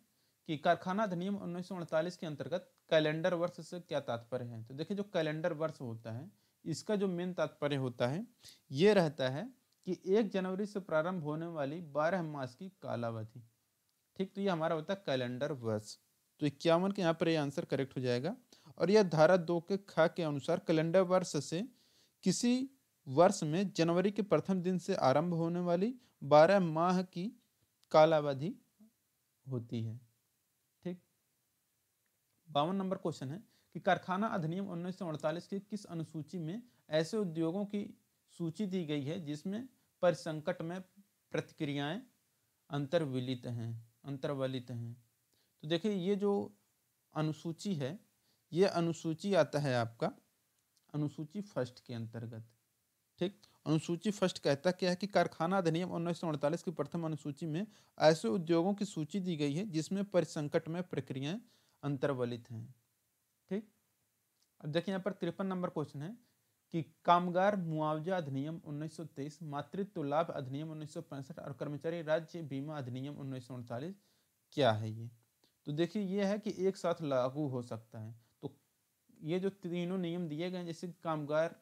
कि कारखाना अधिनियम उन्नीस के अंतर्गत कैलेंडर वर्ष से क्या तात्पर्य है तो देखिए जो कैलेंडर वर्ष होता है इसका जो मेन तात्पर्य होता है ये रहता है कि एक जनवरी से प्रारंभ होने वाली बारह मास की कालावधि ठीक तो ये हमारा होता है कैलेंडर वर्ष तो इक्यावन के यहाँ पर यह आंसर करेक्ट हो जाएगा और यह धारा दो के ख के अनुसार कैलेंडर वर्ष से किसी वर्ष में जनवरी के प्रथम दिन से आरंभ होने वाली बारह माह की कालावधि होती है ठीक बावन नंबर क्वेश्चन है कि कारखाना अधिनियम उन्नीस की किस अनुसूची में ऐसे उद्योगों की सूची दी गई है जिसमें परिसंकट में प्रतिक्रियाएं अंतर्विलित हैं अंतर्वलित हैं तो देखिए ये जो अनुसूची है ये अनुसूची आता है आपका अनुसूची फर्स्ट के अंतर्गत ठीक अनुसूची फर्स्ट कहता क्या है कि कारखाना अधिनियम उन्नीस की प्रथम अनुसूची में ऐसे उद्योगों की सूची दी गई है जिसमें परिसंकट में प्रक्रियाएं अंतर्वलित हैं अब देखिए यहाँ पर तिरपन नंबर क्वेश्चन है कि कामगार मुआवजा अधिनियम 1923, मातृत्व लाभ अधिनियम उन्नीस और कर्मचारी राज्य बीमा अधिनियम उन्नीस क्या है ये तो देखिए ये है कि एक साथ लागू हो सकता है तो ये जो तीनों नियम दिए गए जैसे कामगार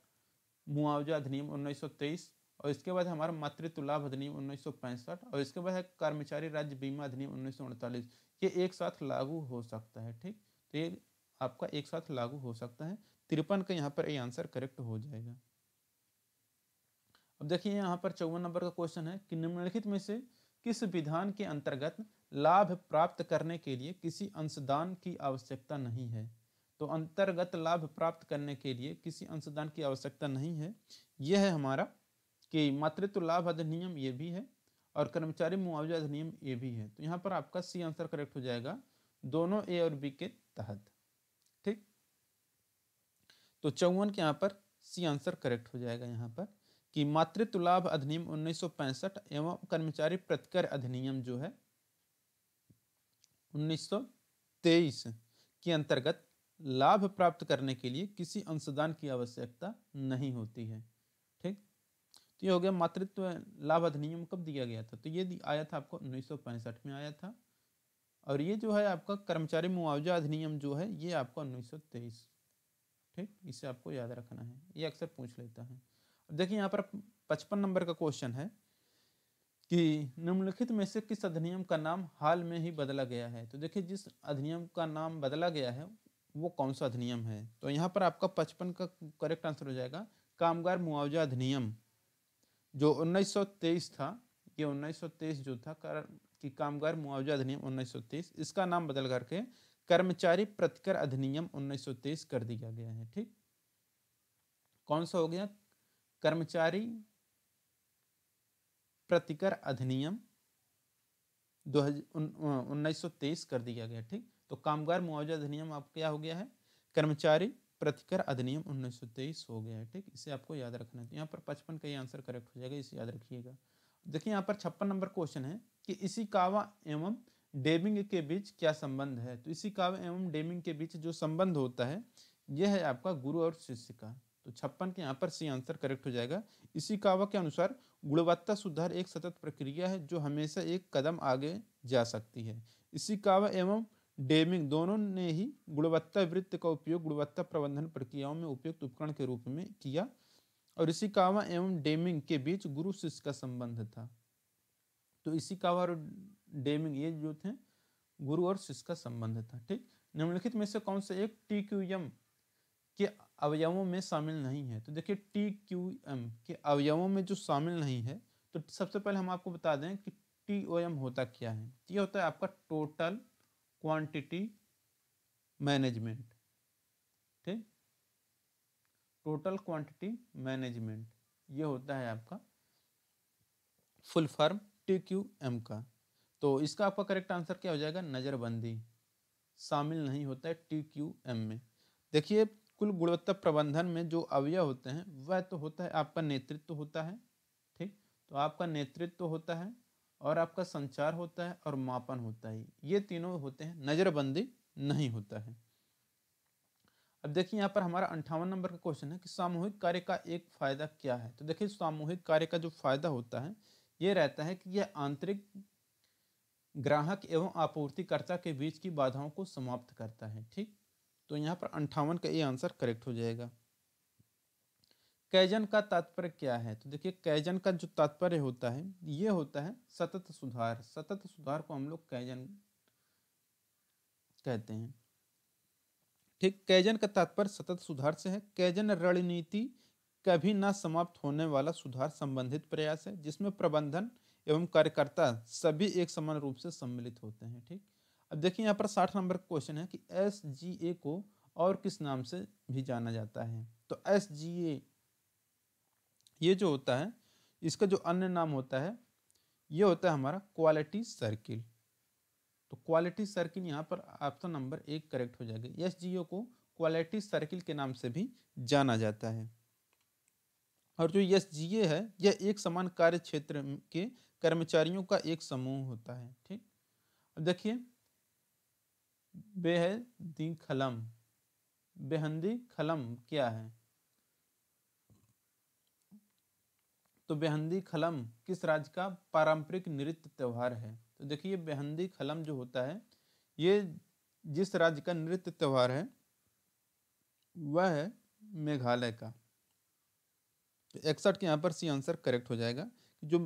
मुआवजा अधिनियम 1923 और इसके बाद हमारा मातृत्व लाभ अधिनियम उन्नीस और इसके बाद कर्मचारी राज्य बीमा अधिनियम उन्नीस ये एक साथ लागू हो सकता है ठीक तो ये आपका एक साथ लागू हो सकता है तिरपन का यहाँ पर ये आंसर करेक्ट हो जाएगा अब देखिए यहाँ पर चौवन नंबर का क्वेश्चन है कि निम्नलिखित में से किस विधान के अंतर्गत लाभ प्राप्त करने के लिए किसी अंशदान की आवश्यकता नहीं है तो अंतर्गत लाभ प्राप्त करने के लिए किसी अंशदान की आवश्यकता नहीं है यह है हमारा कि मातृत्व लाभ अधिनियम ये भी है और कर्मचारी मुआवजा अधिनियम ये भी है तो यहाँ पर आपका सी आंसर करेक्ट हो जाएगा दोनों ए और बी के तहत तो चौवन के यहाँ पर सी आंसर करेक्ट हो जाएगा यहाँ पर कि मातृत्व लाभ अधिनियम उन्नीस एवं कर्मचारी प्रतिकर अधिनियम जो है 1923 के अंतर्गत लाभ प्राप्त करने के लिए किसी अंशदान की आवश्यकता नहीं होती है ठीक तो ये हो गया मातृत्व लाभ अधिनियम कब दिया गया था तो ये आया था आपको उन्नीस में आया था और ये जो है आपका कर्मचारी मुआवजा अधिनियम जो है ये आपका उन्नीस ठीक इसे आपको याद रखना है ये अक्सर पूछ लेता है अब देखिए यहाँ पर पचपन नंबर का क्वेश्चन है कि निम्नलिखित में से किस अधिनियम का नाम हाल में ही बदला गया है तो देखिए जिस अधिनियम का नाम बदला गया है वो कौन सा अधिनियम है तो यहाँ पर आपका पचपन का करेक्ट आंसर हो जाएगा कामगार मुआवजा अधिनियम जो 1923 था ये 1923 जो था कर, कि कामगार मुआवजा अधिनियम 1923 इसका नाम बदल करके कर्मचारी प्रतिकर अधिनियम 1930 कर दिया गया है ठीक कौन सा हो गया कर्मचारी प्रतिकर अधिनियम दो उन्नीस कर दिया गया ठीक तो कामगार मुआवजा अधिनियम आप क्या हो गया है कर्मचारी प्रतिकर अधिनियम 1923 हो गया है ठीक इसे आपको याद रखना है तो यहाँ पर पचपन का ही आंसर करेक्ट हो जाएगा इसे याद रखिएगा देखिए यहाँ पर छप्पन नंबर क्वेश्चन है कि इसी कावा एवं डेमिंग के बीच क्या संबंध है तो इसी काव्य एवं डेमिंग के बीच जो संबंध होता है यह है आपका गुरु और शिष्य का तो छप्पन के यहाँ पर सी आंसर करेक्ट हो जाएगा इसी काव्य के अनुसार गुणवत्ता सुधार एक सतत प्रक्रिया है जो हमेशा एक कदम आगे जा सकती है इसी काव्य एवं डेमिंग दोनों ने ही गुणवत्ता वृत्त का उपयोग गुणवत्ता प्रबंधन प्रक्रियाओं में उपयुक्त उपकरण के रूप में किया और इसी काव्य एवं डेमिंग के बीच गुरु शिष्य का संबंध था तो इसी काव्य और डेमिंग ये जो थे गुरु और शिष्य का संबंध था ठीक निम्नलिखित में से कौन सा एक टी क्यू एम के अवयवों में शामिल नहीं है तो देखिए टी क्यू एम के अवयवों में जो शामिल नहीं है तो सबसे पहले हम आपको बता दें कि टी ओ एम होता क्या है तो ये होता है आपका टोटल क्वांटिटी मैनेजमेंट ठीक टोटल क्वांटिटी मैनेजमेंट ये होता है आपका full form T Q M का तो इसका आपका करेक्ट आंसर क्या हो जाएगा नज़रबंदी शामिल नहीं होता है टी क्यू एम में देखिए कुल गुणवत्ता प्रबंधन में जो अवयव होते हैं वह तो होता है आपका नेतृत्व होता है ठीक तो आपका नेतृत्व होता है और आपका संचार होता है और मापन होता है ये तीनों होते हैं नज़रबंदी नहीं होता है अब देखिए यहाँ पर हमारा अंठावन नंबर का क्वेश्चन है कि सामूहिक कार्य का एक फायदा क्या है तो देखिए सामूहिक कार्य का जो फायदा होता है ये रहता है कि यह आंतरिक ग्राहक एवं आपूर्तिकर्ता के बीच की बाधाओं को समाप्त करता है ठीक तो यहाँ पर अंठावन का ये आंसर करेक्ट हो जाएगा कैजन का तात्पर्य क्या है तो देखिए कैजन का जो तात्पर्य होता है ये होता है सतत सुधार सतत सुधार को हम लोग कैजन कहते हैं ठीक कैजन का तात्पर्य सतत सुधार से है कैजन रणनीति कभी ना समाप्त होने वाला सुधार संबंधित प्रयास है जिसमें प्रबंधन एवं कार्यकर्ता सभी एक समान रूप से सम्मिलित होते हैं ठीक अब देखिए यहाँ पर साठ नंबर क्वेश्चन है कि एस जी ए को और किस नाम से भी जाना जाता है तो एस जी ए ये जो होता है इसका जो अन्य नाम होता है ये होता है हमारा क्वालिटी सर्किल तो क्वालिटी सर्किल यहाँ पर ऑप्शन नंबर एक करेक्ट हो जाएगा एस जी ओ को क्वालिटी सर्किल के नाम से भी जाना जाता है और जो एस जी ए है यह एक समान कार्य क्षेत्र के कर्मचारियों का एक समूह होता है ठीक अब देखिए बेहदी खलम बेहंदी खलम क्या है तो बेहंदी खलम किस राज्य का पारंपरिक नृत्य त्यौहार है तो देखिए बेहंदी खलम जो होता है ये जिस राज्य का नृत्य त्यौहार है वह है मेघालय का तो इकसठ के यहाँ पर सी आंसर करेक्ट हो जाएगा कि जो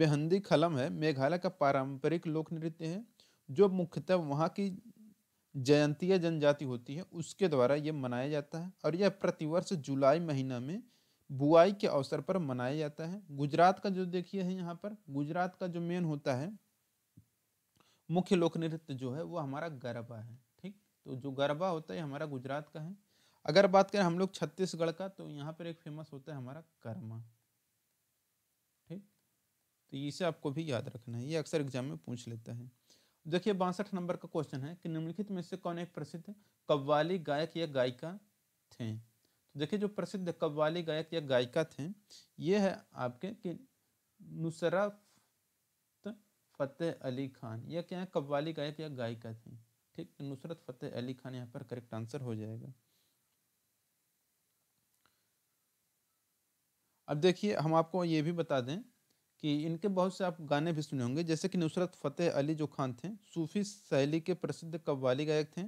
बेहंदी खलम है मेघालय का पारंपरिक लोक नृत्य है जो मुख्यतः वहाँ की जयंतीय जनजाति होती है उसके द्वारा ये मनाया जाता है और यह प्रतिवर्ष जुलाई महीना में बुआई के अवसर पर मनाया जाता है गुजरात का जो देखिए है यहाँ पर गुजरात का जो मेन होता है मुख्य लोक नृत्य जो है वो हमारा गरबा है ठीक तो जो गरबा होता है हमारा गुजरात का है अगर बात करें हम लोग छत्तीसगढ़ का तो यहाँ पर एक फेमस होता है हमारा कर्मा तो इसे आपको भी याद रखना है ये अक्सर एग्जाम में पूछ लेता है देखिए बासठ नंबर का क्वेश्चन है कि निम्नलिखित में से कौन एक प्रसिद्ध कव्वाली गायक या गायिका थे तो देखिए जो प्रसिद्ध कव्वाली गायक या गायिका थे ये है आपके कि नुसरत फतेह अली खान यह क्या है कव्वाली गायक या गायिका थी ठीक तो नुसरत फतेह अली खान यहाँ पर करेक्ट आंसर हो जाएगा अब देखिए हम आपको ये भी बता दें कि इनके बहुत से आप गाने भी सुने होंगे जैसे कि नुसरत फ़तेह अली जो खान थे सूफ़ी शैली के प्रसिद्ध कव्वाली गायक थे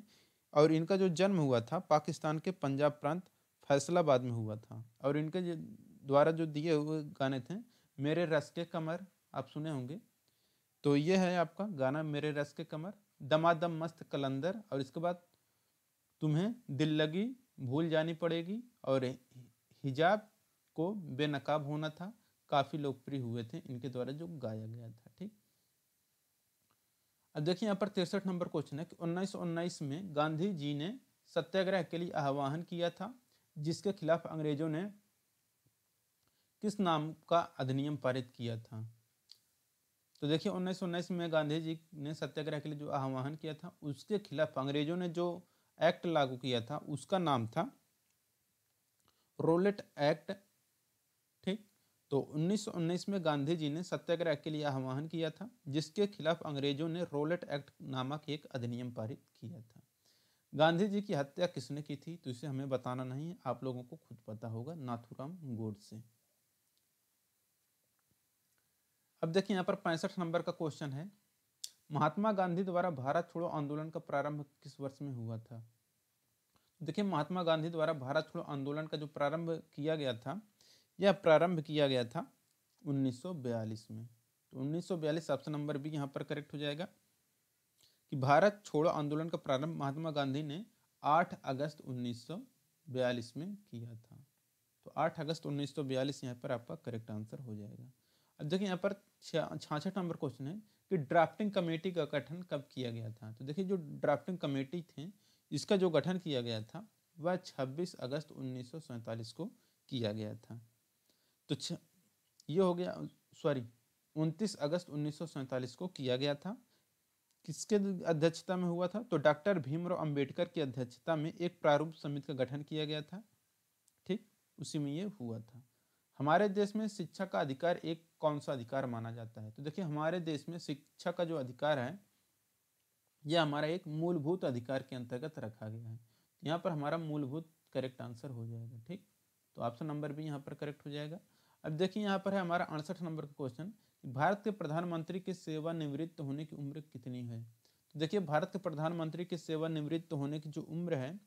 और इनका जो जन्म हुआ था पाकिस्तान के पंजाब प्रांत फैसलाबाद में हुआ था और इनके द्वारा जो दिए हुए गाने थे मेरे रस के कमर आप सुने होंगे तो ये है आपका गाना मेरे रस के कमर दमादम मस्त कलंदर और इसके बाद तुम्हें दिल लगी भूल जानी पड़ेगी और हिजाब को बेनकाब होना था काफ़ी लोकप्रिय हुए थे इनके द्वारा जो गाया गया था ठीक अब देखिए यहाँ पर तिरसठ नंबर क्वेश्चन है कि उन्नीस में गांधी जी ने सत्याग्रह के लिए आह्वान किया था जिसके खिलाफ अंग्रेजों ने किस नाम का अधिनियम पारित किया था तो देखिए उन्नीस उन्नीस में गांधी जी ने सत्याग्रह के लिए जो आह्वान किया था उसके खिलाफ अंग्रेजों ने जो एक्ट लागू किया था उसका नाम था रोलेट एक्ट तो 1919 में गांधी जी ने सत्याग्रह के लिए आह्वान किया था जिसके खिलाफ अंग्रेजों ने रोलेट एक्ट नामक एक अधिनियम पारित किया था गांधी जी की हत्या किसने की थी तो इसे हमें बताना नहीं है आप लोगों को खुद पता होगा नाथुराम से अब देखिए यहाँ पर पैंसठ नंबर का क्वेश्चन है महात्मा गांधी द्वारा भारत छोड़ो आंदोलन का प्रारंभ किस वर्ष में हुआ था देखिए महात्मा गांधी द्वारा भारत छोड़ो आंदोलन का जो प्रारंभ किया गया था यह प्रारंभ किया गया था 1942 में तो 1942 ऑप्शन नंबर बी यहाँ पर करेक्ट हो जाएगा कि भारत छोड़ो आंदोलन का प्रारंभ महात्मा गांधी ने 8 अगस्त 1942 में किया था तो 8 अगस्त 1942 यहाँ पर आपका करेक्ट आंसर हो जाएगा अब देखिए यहाँ पर छाछठ नंबर क्वेश्चन है कि ड्राफ्टिंग कमेटी का गठन कब किया गया था तो देखिए जो ड्राफ्टिंग कमेटी थे इसका जो गठन किया गया था वह 26 अगस्त उन्नीस को किया गया था तो छ ये हो गया सॉरी उनतीस अगस्त उन्नीस को किया गया था किसके अध्यक्षता में हुआ था तो डॉक्टर भीमराव अंबेडकर की अध्यक्षता में एक प्रारूप समिति का गठन किया गया था ठीक उसी में ये हुआ था हमारे देश में शिक्षा का अधिकार एक कौन सा अधिकार माना जाता है तो देखिए हमारे देश में शिक्षा का जो अधिकार है यह हमारा एक मूलभूत अधिकार के अंतर्गत रखा गया है यहाँ पर हमारा मूलभूत करेक्ट आंसर हो जाएगा ठीक तो ऑप्शन नंबर भी यहाँ पर करेक्ट हो जाएगा अब देखिए यहाँ पर है हमारा अड़सठ नंबर का क्वेश्चन भारत के प्रधानमंत्री के सेवानिवृत्त होने की उम्र कितनी है तो देखिए भारत के प्रधानमंत्री की सेवानिवृत्त होने की जो उम्र है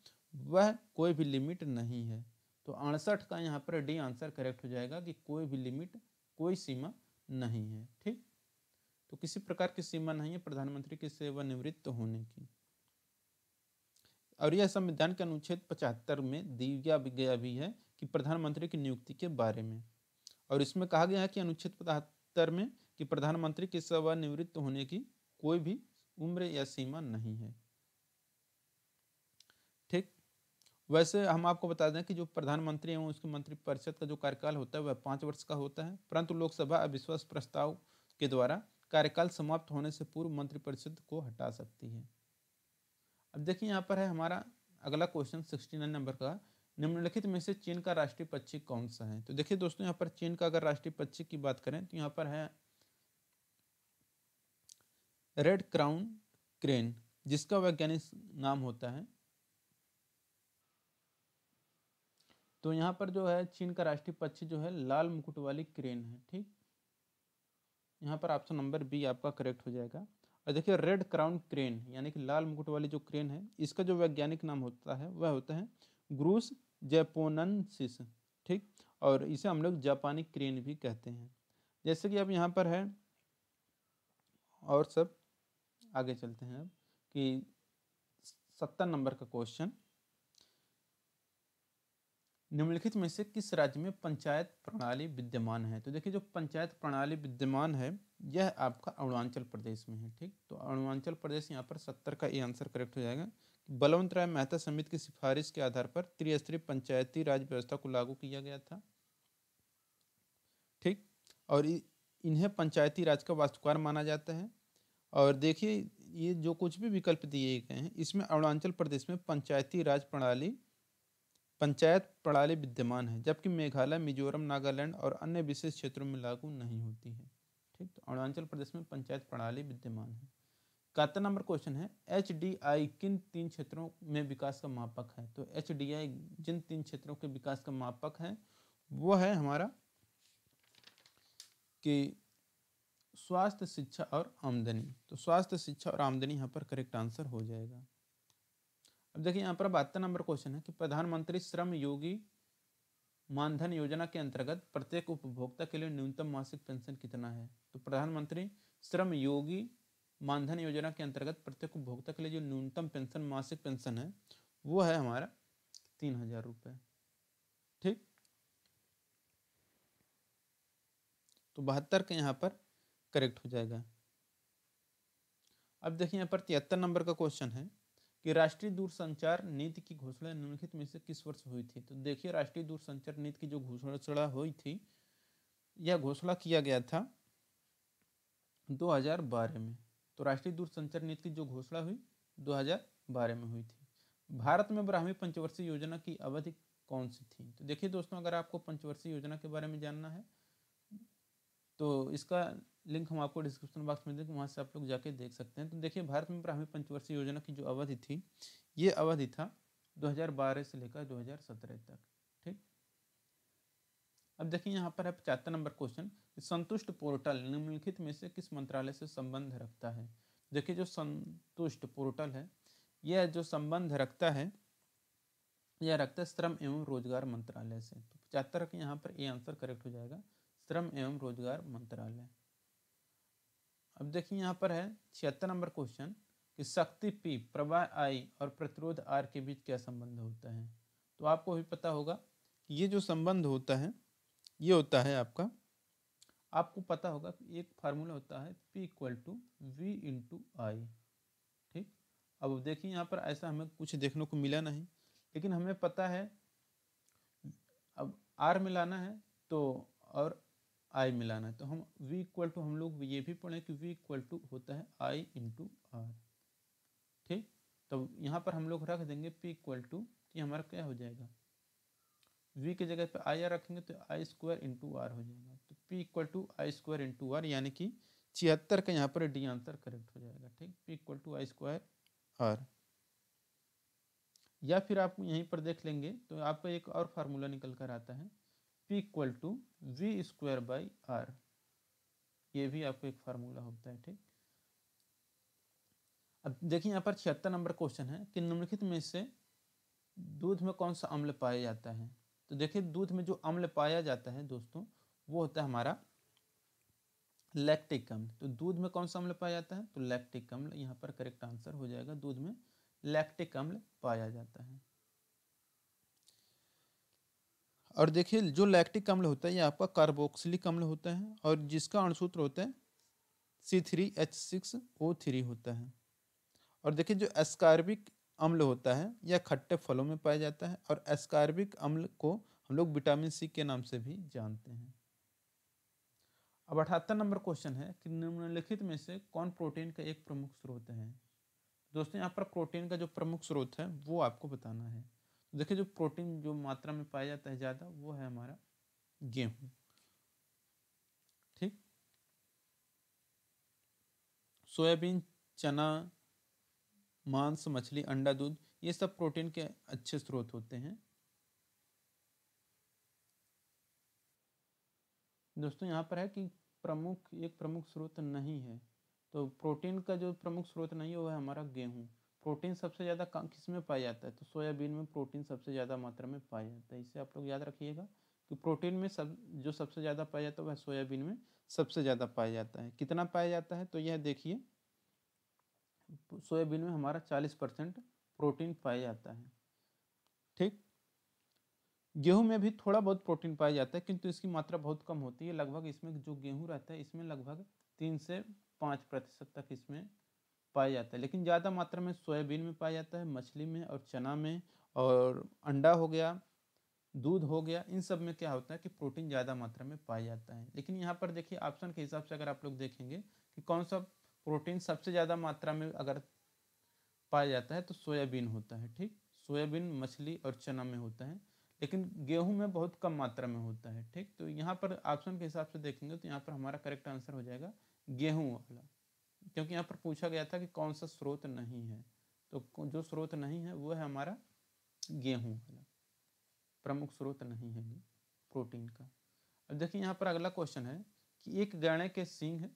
वह कोई भी लिमिट नहीं है तो अड़सठ का यहाँ पर डी आंसर करेक्ट हो जाएगा कि कोई भी लिमिट कोई सीमा नहीं है ठीक तो किसी प्रकार की सीमा नहीं है प्रधानमंत्री के सेवानिवृत्त होने की और यह संविधान के अनुच्छेद पचहत्तर में दिया गया भी है कि प्रधानमंत्री की नियुक्ति के बारे में और इसमें कहा गया है कि अनुच्छेद पचहत्तर में कि प्रधानमंत्री के सेवानिवृत्त होने की कोई भी उम्र या सीमा नहीं है ठीक वैसे हम आपको बता दें कि जो प्रधानमंत्री एवं उसके मंत्रिपरिषद का जो कार्यकाल होता है वह पाँच वर्ष का होता है परंतु लोकसभा अविश्वास प्रस्ताव के द्वारा कार्यकाल समाप्त होने से पूर्व मंत्रिपरिषद को हटा सकती है अब देखिए यहाँ पर है हमारा अगला क्वेश्चन सिक्सटी नाइन नंबर का निम्नलिखित में से चीन का राष्ट्रीय पक्षी कौन सा है तो देखिए दोस्तों यहाँ पर चीन का अगर राष्ट्रीय पक्षी की बात करें तो यहाँ पर है रेड क्राउन क्रेन जिसका वैज्ञानिक नाम होता है तो यहाँ पर जो है चीन का राष्ट्रीय पक्षी जो है लाल मुकुट वाली क्रेन है ठीक यहाँ पर ऑप्शन नंबर बी आपका करेक्ट हो जाएगा और देखिए रेड क्राउन क्रेन यानी कि लाल मुकुट वाली जो क्रेन है इसका जो वैज्ञानिक नाम होता है वह होता है ग्रूस जेपोनसिस ठीक और इसे हम लोग जापानी क्रेन भी कहते हैं जैसे कि अब यहाँ पर है और सब आगे चलते हैं अब कि सत्तर नंबर का क्वेश्चन निम्नलिखित में से किस राज्य में पंचायत प्रणाली विद्यमान है तो देखिए जो पंचायत प्रणाली विद्यमान है यह आपका अरुणाचल प्रदेश में है ठीक तो अरुणाचल प्रदेश यहाँ पर सत्तर का ये आंसर करेक्ट हो जाएगा बलवंत राय मेहता समिति की सिफारिश के आधार पर त्रिस्तरीय पंचायती राज व्यवस्था को लागू किया गया था ठीक और इन्हें पंचायती राज का वास्तुकार माना जाता है और देखिए ये जो कुछ भी विकल्प दिए गए हैं इसमें अरुणाचल प्रदेश में पंचायती राज प्रणाली पंचायत प्रणाली विद्यमान है जबकि मेघालय मिजोरम नागालैंड और अन्य विशेष क्षेत्रों में लागू नहीं होती है ठीक तो अरुणाचल प्रदेश में पंचायत प्रणाली विद्यमान है इकहत्तर नंबर क्वेश्चन है एच डी आई किन तीन क्षेत्रों में विकास का मापक है तो एच डी आई जिन तीन क्षेत्रों के विकास का मापक है वो है हमारा कि स्वास्थ्य शिक्षा और आमदनी तो स्वास्थ्य शिक्षा और आमदनी यहाँ पर करेक्ट आंसर हो जाएगा अब देखिए यहाँ पर बहत्तर नंबर क्वेश्चन है कि प्रधानमंत्री श्रम योगी मानधन योजना के अंतर्गत प्रत्येक उपभोक्ता के लिए न्यूनतम मासिक पेंशन कितना है तो प्रधानमंत्री श्रम योगी मानधन योजना के अंतर्गत प्रत्येक उपभोक्ता के लिए जो न्यूनतम पेंशन मासिक पेंशन है वो है हमारा तीन हजार रुपये ठीक तो बहत्तर के यहाँ पर करेक्ट हो जाएगा अब देखिए यहाँ पर तिहत्तर नंबर का क्वेश्चन है कि राष्ट्रीय दूरसंचार नीति की घोषणा निम्नलिखित में से किस वर्ष हुई थी तो देखिए राष्ट्रीय दूरसंचार नीति की जो घोषणा हुई थी यह घोषणा किया गया था 2012 में तो राष्ट्रीय दूरसंचार नीति की जो घोषणा हुई 2012 में हुई थी भारत में ब्राह्मी पंचवर्षीय योजना की अवधि कौन सी थी तो देखिए दोस्तों अगर आपको पंचवर्षीय योजना के बारे में जानना है तो इसका लिंक हम आपको डिस्क्रिप्शन बॉक्स में देंगे वहाँ से आप लोग जाके देख सकते हैं तो देखिए भारत में प्राथमिक पंचवर्षीय योजना की जो अवधि थी ये अवधि था 2012 से लेकर 2017 तक अब देखिए यहाँ पर है पचहत्तर नंबर क्वेश्चन संतुष्ट पोर्टल निम्नलिखित में से किस मंत्रालय से संबंध रखता है देखिए जो संतुष्ट पोर्टल है यह जो संबंध रखता है यह रखता है श्रम एवं रोजगार मंत्रालय से तो पचहत्तर के यहाँ पर ए आंसर करेक्ट हो जाएगा श्रम एवं रोजगार मंत्रालय अब देखिए यहाँ पर है छिहत्तर नंबर क्वेश्चन कि शक्ति पी प्रवाह आई और प्रतिरोध आर के बीच क्या संबंध होता है तो आपको भी पता होगा कि ये जो संबंध होता है ये होता है आपका आपको पता होगा कि एक फार्मूला होता है P equal to V into I ठीक अब देखिए यहाँ पर ऐसा हमें कुछ देखने को मिला नहीं लेकिन हमें पता है अब आर मिलाना है तो और आई मिलाना है तो हम वी इक्वल टू हम लोग ये भी पढ़ें कि वी इक्वल टू होता है आई इंटू आर ठीक तो यहाँ पर हम लोग रख देंगे पी इक्वल टू ये हमारा क्या हो जाएगा वी की जगह पर आई आर रखेंगे तो आई स्क्वायर इंटू आर हो जाएगा तो P equal to I square into R यानी कि छिहत्तर का यहाँ पर डी आंसर करेक्ट हो जाएगा ठीक P equal to I square R या फिर आप यहीं पर देख लेंगे तो आपका एक और फार्मूला निकल कर आता है P equal to V square by R ये भी आपको एक फार्मूला होता है ठीक अब देखिए यहाँ पर छिहत्तर नंबर क्वेश्चन है कि निम्नलिखित में से दूध में कौन सा अम्ल पाया जाता है तो देखिए दूध में जो अम्ल पाया जाता है दोस्तों वो होता है हमारा लैक्टिक अम्ल तो दूध में कौन सा अम्ल पाया जाता है तो लैक्टिक अम्ल यहाँ पर करेक्ट आंसर हो जाएगा दूध में लैक्टिक अम्ल पाया जाता है और देखिए जो लैक्टिक अम्ल होता है ये आपका कार्बोक्सिलिक अम्ल होता है और जिसका अणुसूत्र होता है C three H six O three होता है और देखिए जो एस्कार्बिक अम्ल होता है यह खट्टे फलों में पाया जाता है और एस्कार्बिक अम्ल को हम लोग विटामिन सी के नाम से भी जानते हैं अब अठहत्तर नंबर क्वेश्चन है कि निम्नलिखित में से कौन प्रोटीन का एक प्रमुख स्रोत है दोस्तों यहाँ पर प्रोटीन का जो प्रमुख स्रोत है वो आपको बताना है तो देखिए जो प्रोटीन जो मात्रा में पाया जाता है ज़्यादा वो है हमारा गेहूँ ठीक सोयाबीन चना मांस मछली अंडा दूध ये सब प्रोटीन के अच्छे स्रोत होते हैं दोस्तों यहाँ पर है कि प्रमुख एक प्रमुख स्रोत नहीं है तो प्रोटीन का जो प्रमुख स्रोत नहीं है वह हमारा गेहूँ प्रोटीन सबसे ज़्यादा किस में पाया जाता है तो सोयाबीन में प्रोटीन सबसे ज़्यादा मात्रा में पाया जाता है इसे आप लोग याद रखिएगा कि प्रोटीन में सब जो सबसे ज़्यादा पाया जाता है वह सोयाबीन में सबसे ज़्यादा पाया जाता है कितना पाया जाता है तो यह देखिए सोयाबीन में हमारा चालीस परसेंट प्रोटीन पाया जाता है ठीक गेहूं में भी थोड़ा बहुत प्रोटीन पाया जाता है किंतु इसकी मात्रा बहुत कम होती है लगभग इसमें जो गेहूं रहता है इसमें लगभग तीन से पाँच प्रतिशत तक इसमें पाया जाता है लेकिन ज़्यादा मात्रा में सोयाबीन में पाया जाता है मछली में और चना में और अंडा हो गया दूध हो गया इन सब में क्या होता है कि प्रोटीन ज़्यादा मात्रा में पाया जाता है लेकिन यहाँ पर देखिए ऑप्शन के हिसाब से अगर आप लोग देखेंगे कि कौन सा प्रोटीन सबसे ज़्यादा मात्रा में अगर पाया जाता है तो सोयाबीन होता है ठीक सोयाबीन मछली और चना में होता है लेकिन गेहूं में बहुत कम मात्रा में होता है ठीक तो यहाँ पर ऑप्शन के हिसाब से देखेंगे तो यहाँ पर हमारा करेक्ट आंसर हो जाएगा गेहूं वाला क्योंकि यहाँ पर पूछा गया था कि कौन सा स्रोत नहीं है तो जो स्रोत नहीं है वो है हमारा गेहूं वाला प्रमुख स्रोत नहीं है प्रोटीन का अब देखिए यहाँ पर अगला क्वेश्चन है कि एक गणे के सिंह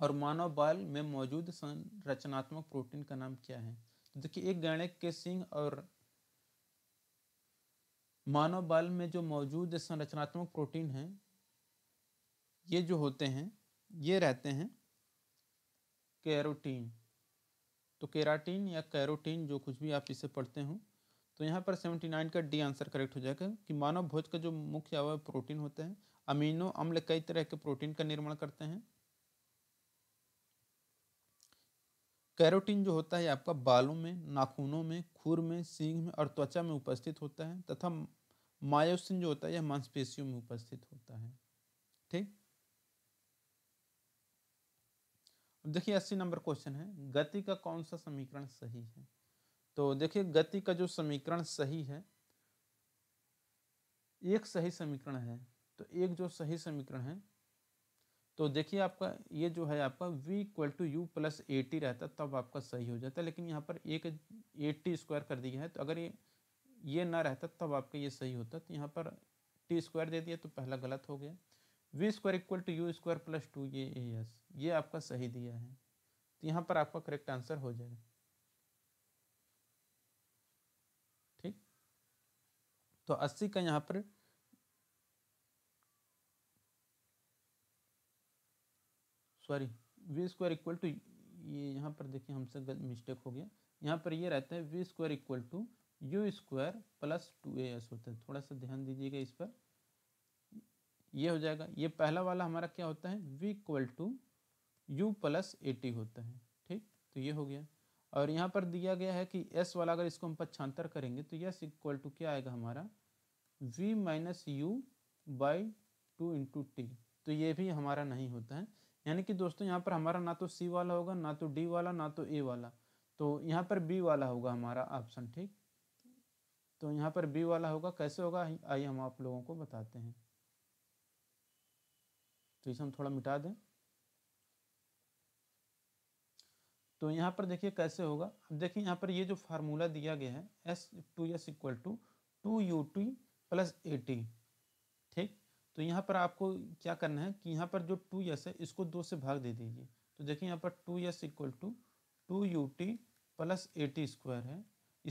और मानव बाल में मौजूद संरचनात्मक प्रोटीन का नाम क्या है तो देखिए एक गैणक के सिंह और मानव बाल में जो मौजूद संरचनात्मक प्रोटीन है ये जो होते हैं ये रहते हैं कैरोटीन तो केराटीन या कैरोटीन जो कुछ भी आप इसे पढ़ते हो तो यहाँ पर सेवेंटी नाइन का डी आंसर करेक्ट हो जाएगा कि मानव भोज का जो मुख्य अवयव प्रोटीन होते हैं अमीनो अम्ल कई तरह के प्रोटीन का निर्माण करते हैं कैरोटीन जो होता है आपका बालों में नाखूनों में खुर में सींग में और त्वचा में उपस्थित होता है तथा मायोसिन जो होता है यह मांसपेशियों में उपस्थित होता है ठीक देखिए अस्सी नंबर क्वेश्चन है गति का कौन सा समीकरण सही है तो देखिए गति का जो समीकरण सही है एक सही समीकरण है तो एक जो सही समीकरण है तो देखिए आपका ये जो है आपका v equal to U plus A रहता तब आपका सही हो जाता लेकिन यहाँ पर एक एट्टी स्क्वायर कर दिया है तो अगर ये ये ना रहता तब आपका ये सही होता तो यहाँ पर टी स्क्वायर दे दिया तो पहला गलत हो गया V square equal to U square plus two ये एस ये आपका सही दिया है तो यहाँ पर आपका करेक्ट आंसर हो जाएगा ठीक तो अस्सी का यहाँ पर sorry V square equal to ये यहाँ पर देखिए हमसे गलत मिस्टेक हो गया यहाँ पर ये रहता है V square equal to U square plus two A S होता है थोड़ा सा ध्यान दीजिएगा इस पर ये हो जाएगा ये पहला वाला हमारा क्या होता है V equal to U plus A T होता है ठीक तो ये हो गया और यहाँ पर दिया गया है कि एस वाला अगर इसको हम पक्षांतर करेंगे तो यस इक्वल टू क्या आएगा हमारा V minus U by two into T तो ये भी हमारा नहीं होता है यानी कि दोस्तों यहाँ पर हमारा ना तो सी वाला होगा ना तो डी वाला ना तो ए वाला तो यहाँ पर बी वाला होगा हमारा ऑप्शन ठीक तो यहाँ पर बी वाला होगा कैसे होगा आइए हम आप लोगों को बताते हैं तो इसे हम थोड़ा मिटा दें तो यहाँ पर देखिए कैसे होगा अब देखिए यहाँ पर ये जो फार्मूला दिया गया है S two S equal to two U T plus A T तो यहाँ पर आपको क्या करना है कि यहाँ पर जो टू यस है इसको दो से भाग दे दीजिए तो देखिए यहाँ पर two S equal to two U T plus A T square है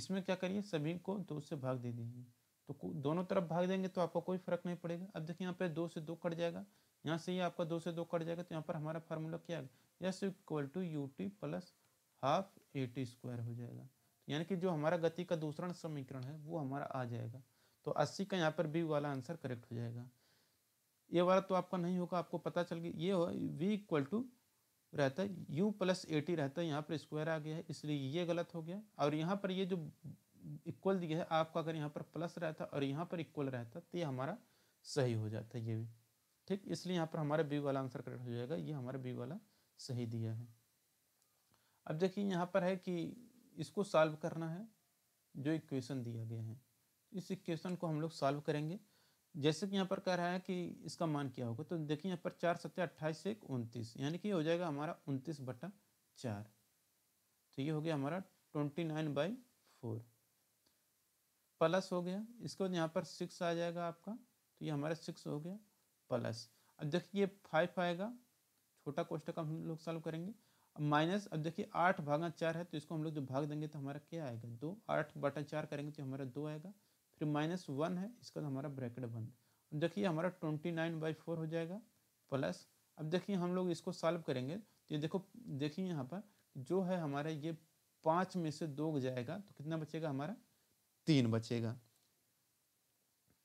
इसमें क्या करिए सभी को दो से भाग दे दीजिए तो दोनों तरफ भाग देंगे तो आपको कोई फर्क नहीं पड़ेगा अब देखिए यहाँ पर दो से दो कट जाएगा यहाँ से ही आपका दो से दो कट जाएगा तो यहाँ पर हमारा फार्मूला क्या आएगा S equal to U T plus half A T square हो जाएगा तो यानी कि जो हमारा गति का दूसरा समीकरण है वो हमारा आ जाएगा तो अस्सी का यहाँ पर बी वाला आंसर करेक्ट हो जाएगा ये वाला तो आपका नहीं होगा आपको पता चल गया ये हो वी इक्वल टू रहता है यू प्लस टी रहता है यहाँ पर स्क्वायर आ गया है इसलिए ये गलत हो गया और यहाँ पर ये जो इक्वल दिया है आपका अगर यहाँ पर प्लस रहता और यहाँ पर इक्वल रहता तो ये हमारा सही हो जाता ये भी ठीक इसलिए यहाँ पर हमारा बी वाला आंसर करेक्ट हो जाएगा ये हमारा बी वाला सही दिया है अब देखिए यहाँ पर है कि इसको सॉल्व करना है जो इक्वेशन दिया गया है इस इक्वेशन को हम लोग सॉल्व करेंगे जैसे कि यहाँ पर कह रहा है कि इसका मान क्या होगा तो देखिए यहाँ पर चार सत्या अट्ठाईस एक उनतीस यानी कि हो जाएगा हमारा उनतीस बटा चार तो ये हो गया हमारा twenty nine by four plus हो गया इसके बाद यहाँ पर सिक्स आ जाएगा आपका तो ये हमारा सिक्स हो गया प्लस अब देखिए ये फाइव आएगा छोटा क्वेश्चन का हम लोग सॉल्व करेंगे अब माइनस अब देखिए आठ भागा चार है तो इसको हम लोग जो भाग देंगे तो हमारा क्या आएगा दो आठ बटा चार करेंगे तो हमारा दो आएगा फिर माइनस वन है इसका तो हमारा ब्रैकेट बंद देखिए हमारा ट्वेंटी नाइन बाई फोर हो जाएगा प्लस अब देखिए हम लोग इसको सॉल्व करेंगे तो ये देखो देखिए यहाँ पर जो है हमारा ये पाँच में से दो जाएगा तो कितना बचेगा हमारा तीन बचेगा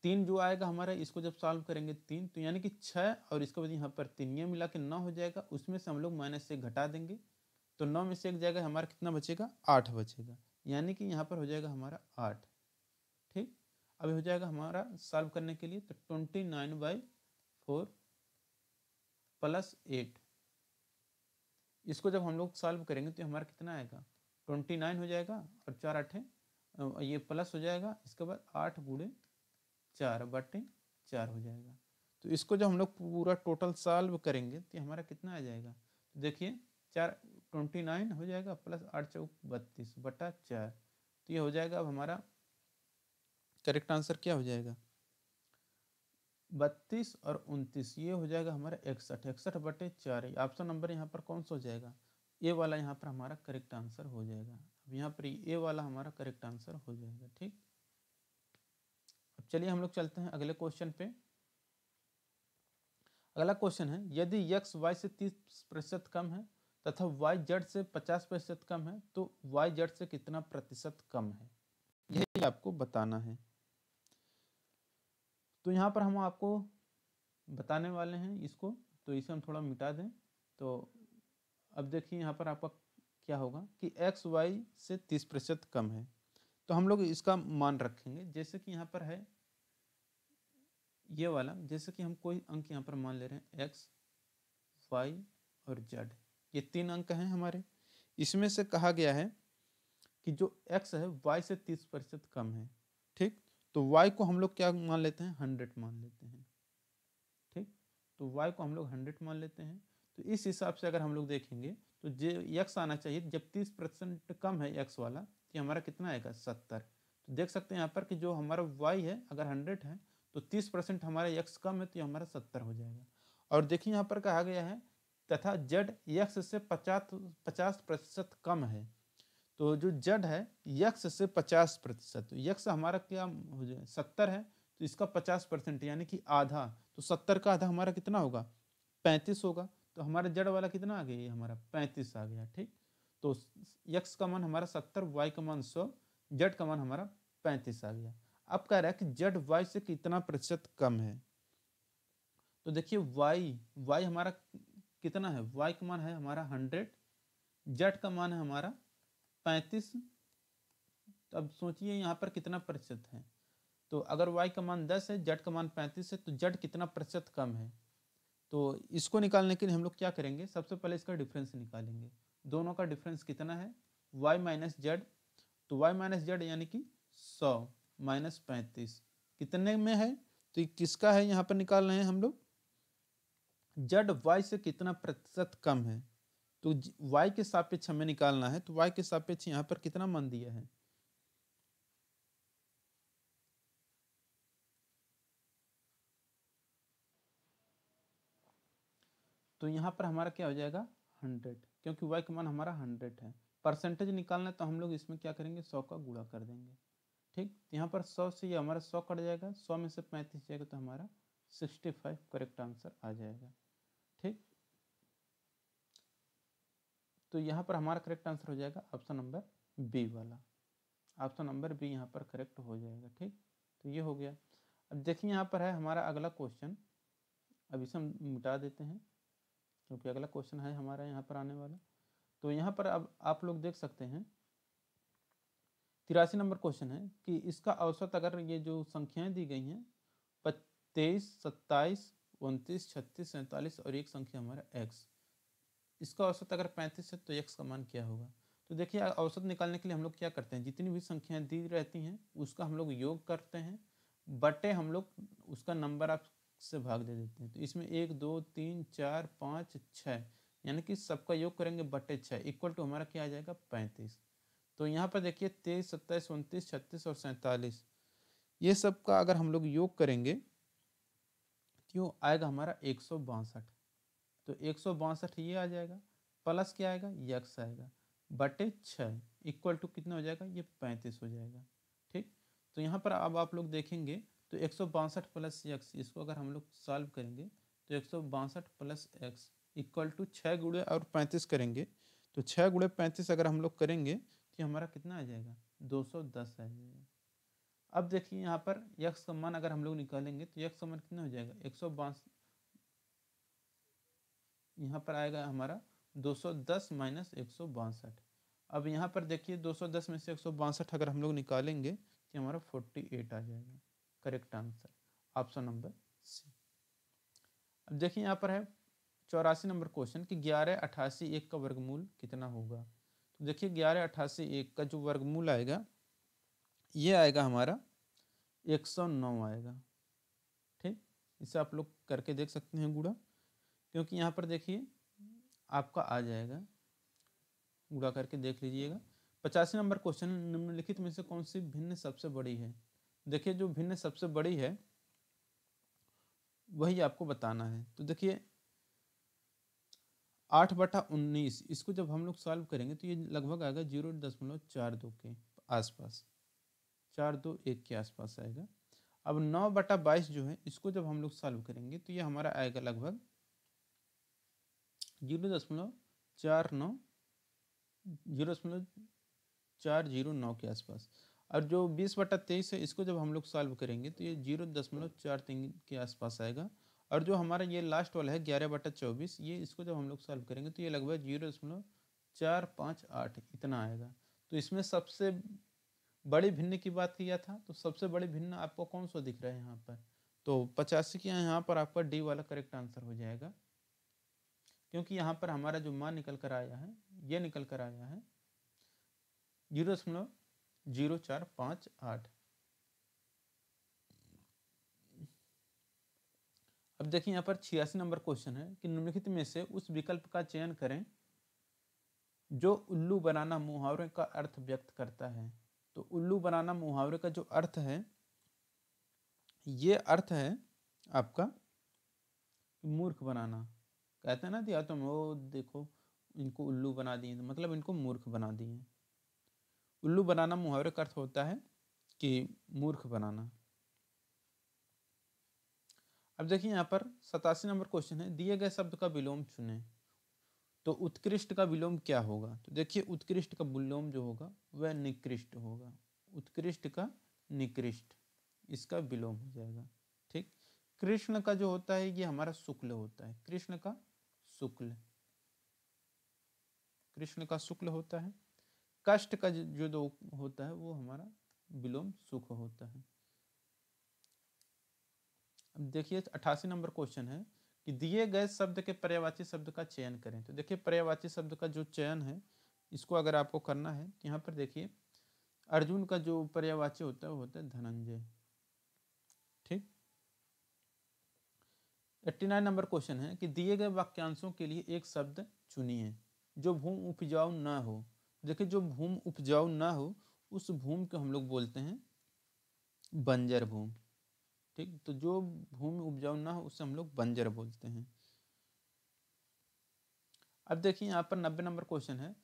तीन जो आएगा हमारा इसको जब सॉल्व करेंगे तीन तो यानी कि छः और इसके बाद यहाँ पर तीन ये मिला के नौ हो जाएगा उसमें से हम लोग माइनस से घटा देंगे तो नौ में से एक जाएगा हमारा कितना बचेगा आठ बचेगा यानी कि यहाँ पर हो जाएगा हमारा आठ अभी हो जाएगा हमारा सॉल्व करने के लिए तो twenty nine by four plus eight इसको जब हम लोग सॉल्व करेंगे तो हमारा कितना आएगा ट्वेंटी नाइन हो जाएगा और चार आठे ये प्लस हो जाएगा इसके बाद आठ बूढ़े चार बटे चार हो जाएगा तो इसको जब हम लोग पूरा टोटल सॉल्व करेंगे तो हमारा कितना आ जाएगा तो देखिए चार ट्वेंटी नाइन हो जाएगा प्लस आठ चौक बत्तीस बटा चार तो ये हो जाएगा अब हमारा करेक्ट आंसर क्या हो जाएगा बत्तीस और उनतीस ये हो जाएगा हमारा इकसठ इकसठ बटे चार ऑप्शन नंबर यहाँ पर कौन सा हो जाएगा ए वाला यहाँ पर हमारा करेक्ट आंसर हो जाएगा अब यहाँ पर ए वाला हमारा करेक्ट आंसर हो जाएगा ठीक अब चलिए हम लोग चलते हैं अगले क्वेश्चन पे अगला क्वेश्चन है यदि यक्स वाई से तीस प्रतिशत कम है तथा वाई जड से पचास प्रतिशत कम है तो वाई जड से कितना प्रतिशत कम है यही आपको बताना है तो यहाँ पर हम आपको बताने वाले हैं इसको तो इसे हम थोड़ा मिटा दें तो अब देखिए यहाँ पर आपका क्या होगा कि एक्स वाई से तीस प्रतिशत कम है तो हम लोग इसका मान रखेंगे जैसे कि यहाँ पर है ये वाला जैसे कि हम कोई अंक यहाँ पर मान ले रहे हैं एक्स वाई और जेड ये तीन अंक हैं हमारे इसमें से कहा गया है कि जो एक्स है वाई से तीस प्रतिशत कम है ठीक तो y को हम लोग क्या मान लेते हैं हंड्रेड मान लेते हैं ठीक तो y को हम लोग हंड्रेड मान लेते हैं तो इस हिसाब से अगर हम लोग देखेंगे तो जे यक्स आना चाहिए जब तीस परसेंट कम है यक्स वाला तो हमारा कितना आएगा सत्तर तो देख सकते हैं यहाँ पर कि जो हमारा वाई है अगर हंड्रेड है तो तीस परसेंट हमारा यक्स कम है तो ये हमारा सत्तर हो जाएगा और देखिए यहाँ पर कहा गया है तथा जेड यक्स से पचास पचास प्रतिशत कम है तो जो जड है यक्ष से पचास प्रतिशत तो यक्ष हमारा क्या हो जाए सत्तर है तो इसका पचास परसेंट यानी कि आधा तो सत्तर का आधा हमारा कितना होगा पैंतीस होगा तो हमारा जड़ वाला कितना आ गया हमारा पैंतीस आ गया ठीक तो यक्ष का मान हमारा सत्तर वाई का मान सौ जड का मान हमारा पैंतीस आ गया अब कह रहा है कि जड वाई से कितना प्रतिशत कम है तो देखिए वाई वाई हमारा कितना है वाई का मान है हमारा हंड्रेड जट का मान है हमारा पैंतीस अब सोचिए यहाँ पर कितना प्रतिशत है तो अगर y का मान दस है z का मान पैंतीस है तो z कितना प्रतिशत कम है तो इसको निकालने के लिए हम लोग क्या करेंगे सबसे पहले इसका डिफरेंस निकालेंगे दोनों का डिफरेंस कितना है y माइनस जेड तो y माइनस जेड यानी कि सौ माइनस पैंतीस कितने में है तो किसका है यहाँ पर निकाल रहे हैं हम लोग जेड y से कितना प्रतिशत कम है तो y के सापेक्ष हमें निकालना है तो y के सापेक्ष यहाँ पर कितना मान दिया है तो यहाँ पर हमारा क्या हो जाएगा हंड्रेड क्योंकि y का मान हमारा हंड्रेड है परसेंटेज निकालना है तो हम लोग इसमें क्या करेंगे सौ का गुड़ा कर देंगे ठीक यहाँ पर सौ से ये हमारा सौ कट जाएगा सौ में से पैंतीस जाएगा तो हमारा सिक्सटी फाइव करेक्ट आंसर आ जाएगा तो यहाँ पर हमारा करेक्ट आंसर हो जाएगा ऑप्शन नंबर बी वाला ऑप्शन नंबर बी यहाँ पर करेक्ट हो जाएगा ठीक तो ये हो गया अब देखिए यहाँ पर है हमारा अगला क्वेश्चन अब इसे हम मिटा देते हैं क्योंकि अगला क्वेश्चन है हमारा यहाँ पर आने वाला तो यहाँ पर अब आप लोग देख सकते हैं तिरासी नंबर क्वेश्चन है कि इसका औसत अगर ये जो संख्याएं दी गई हैं तेईस सत्ताईस उनतीस छत्तीस सैंतालीस और एक संख्या हमारा एक्स इसका औसत अगर पैंतीस है तो यक्स का मान क्या होगा तो देखिए औसत निकालने के लिए हम लोग क्या करते हैं जितनी भी संख्याएं दी रहती हैं उसका हम लोग योग करते हैं बटे हम लोग उसका नंबर आप से भाग दे देते हैं तो इसमें एक दो तीन चार पाँच छः यानी कि सबका योग करेंगे बटे छः इक्वल टू हमारा क्या आ जाएगा पैंतीस तो यहाँ पर देखिए तेईस सत्ताईस उनतीस छत्तीस और सैंतालीस ये सब का अगर हम लोग योग करेंगे क्यों तो आएगा हमारा एक सौ बासठ तो एक सौ बासठ ये आ जाएगा प्लस क्या आएगा यक्स आएगा बटे छः इक्वल टू कितना हो जाएगा ये पैंतीस हो जाएगा ठीक तो यहाँ पर अब आप लोग देखेंगे तो एक सौ बासठ प्लस यक्स इसको अगर हम लोग सॉल्व करेंगे तो एक सौ बासठ प्लस एक्स इक्वल टू छः गुड़े और पैंतीस करेंगे तो छः गुड़े पैंतीस अगर हम लोग करेंगे तो हमारा कितना आ जाएगा दो सौ दस आ जाएगा अब देखिए यहाँ पर यक्स का मान अगर हम लोग निकालेंगे तो यक्स का मान कितना हो जाएगा एक सौ यहाँ पर आएगा हमारा 210 माइनस एक अब यहाँ पर देखिए 210 में से एक अगर हम लोग निकालेंगे तो हमारा 48 आ जाएगा correct answer option number C अब देखिए यहाँ पर है चौरासी नंबर क्वेश्चन कि ग्यारह अठासी एक का वर्गमूल कितना होगा तो देखिए ग्यारह अठासी एक का जो वर्गमूल आएगा ये आएगा हमारा 109 आएगा ठीक इसे आप लोग करके देख सकते हैं गुड़ा क्योंकि यहाँ पर देखिए आपका आ जाएगा गुड़ा करके देख लीजिएगा पचासी नंबर क्वेश्चन निम्नलिखित में से कौन सी भिन्न सबसे बड़ी है देखिए जो भिन्न सबसे बड़ी है वही आपको बताना है तो देखिए आठ बटा उन्नीस इसको जब हम लोग सॉल्व करेंगे तो ये लगभग आएगा जीरो दशमलव चार दो के आसपास चार दो एक के आसपास आएगा अब नौ बटा बाईस जो है इसको जब हम लोग सॉल्व करेंगे तो ये हमारा आएगा लगभग जीरो दशमलव चार नौ जीरो दशमलव चार जीरो नौ के आसपास और जो बीस बटा तेईस है इसको जब हम लोग सॉल्व करेंगे तो ये जीरो दशमलव चार तीन के आसपास आएगा और जो हमारा ये लास्ट वाला है ग्यारह बटा चौबीस ये इसको जब हम लोग सॉल्व करेंगे तो ये लगभग जीरो दशमलव चार पाँच आठ इतना आएगा तो इसमें सबसे बड़े भिन्न की बात किया था तो सबसे बड़े भिन्न आपको कौन सा दिख रहा है यहाँ पर तो पचासी के यहाँ पर आपका डी वाला करेक्ट आंसर हो जाएगा क्योंकि यहाँ पर हमारा जो मान निकल कर आया है ये निकल कर आया है जीरो दशमलव जीरो चार पाँच आठ अब देखिए यहाँ पर छियासी नंबर क्वेश्चन है कि निम्नलिखित में से उस विकल्प का चयन करें जो उल्लू बनाना मुहावरे का अर्थ व्यक्त करता है तो उल्लू बनाना मुहावरे का जो अर्थ है ये अर्थ है आपका मूर्ख बनाना कहते हैं ना दिया तुम वो देखो इनको उल्लू बना दिए मतलब इनको मूर्ख बना दिए उल्लू बनाना मुहावरे का अर्थ होता है कि मूर्ख बनाना अब देखिए यहाँ पर सतासी नंबर क्वेश्चन है दिए गए शब्द का विलोम चुने तो उत्कृष्ट का विलोम क्या होगा तो देखिए उत्कृष्ट का विलोम जो होगा वह निकृष्ट होगा उत्कृष्ट का निकृष्ट इसका विलोम हो जाएगा ठीक कृष्ण का जो होता है ये हमारा शुक्ल होता है कृष्ण का शुक्ल कृष्ण का शुक्ल होता है कष्ट का जो दो होता है वो हमारा विलोम सुख होता है अब देखिए अठासी नंबर क्वेश्चन है कि दिए गए शब्द के पर्यावाची शब्द का चयन करें तो देखिए पर्यावाची शब्द का जो चयन है इसको अगर आपको करना है तो यहाँ पर देखिए अर्जुन का जो पर्यावाची होता है वो होता है धनंजय ठीक एट्टी नाइन नंबर क्वेश्चन है कि दिए गए वाक्यांशों के लिए एक शब्द चुनिए जो भूमि उपजाऊ ना हो देखिए जो भूमि उपजाऊ ना हो उस भूमि को हम लोग बोलते हैं बंजर भूमि ठीक तो जो भूमि उपजाऊ ना हो उसे हम लोग बंजर बोलते हैं अब देखिए यहाँ पर नब्बे नंबर क्वेश्चन है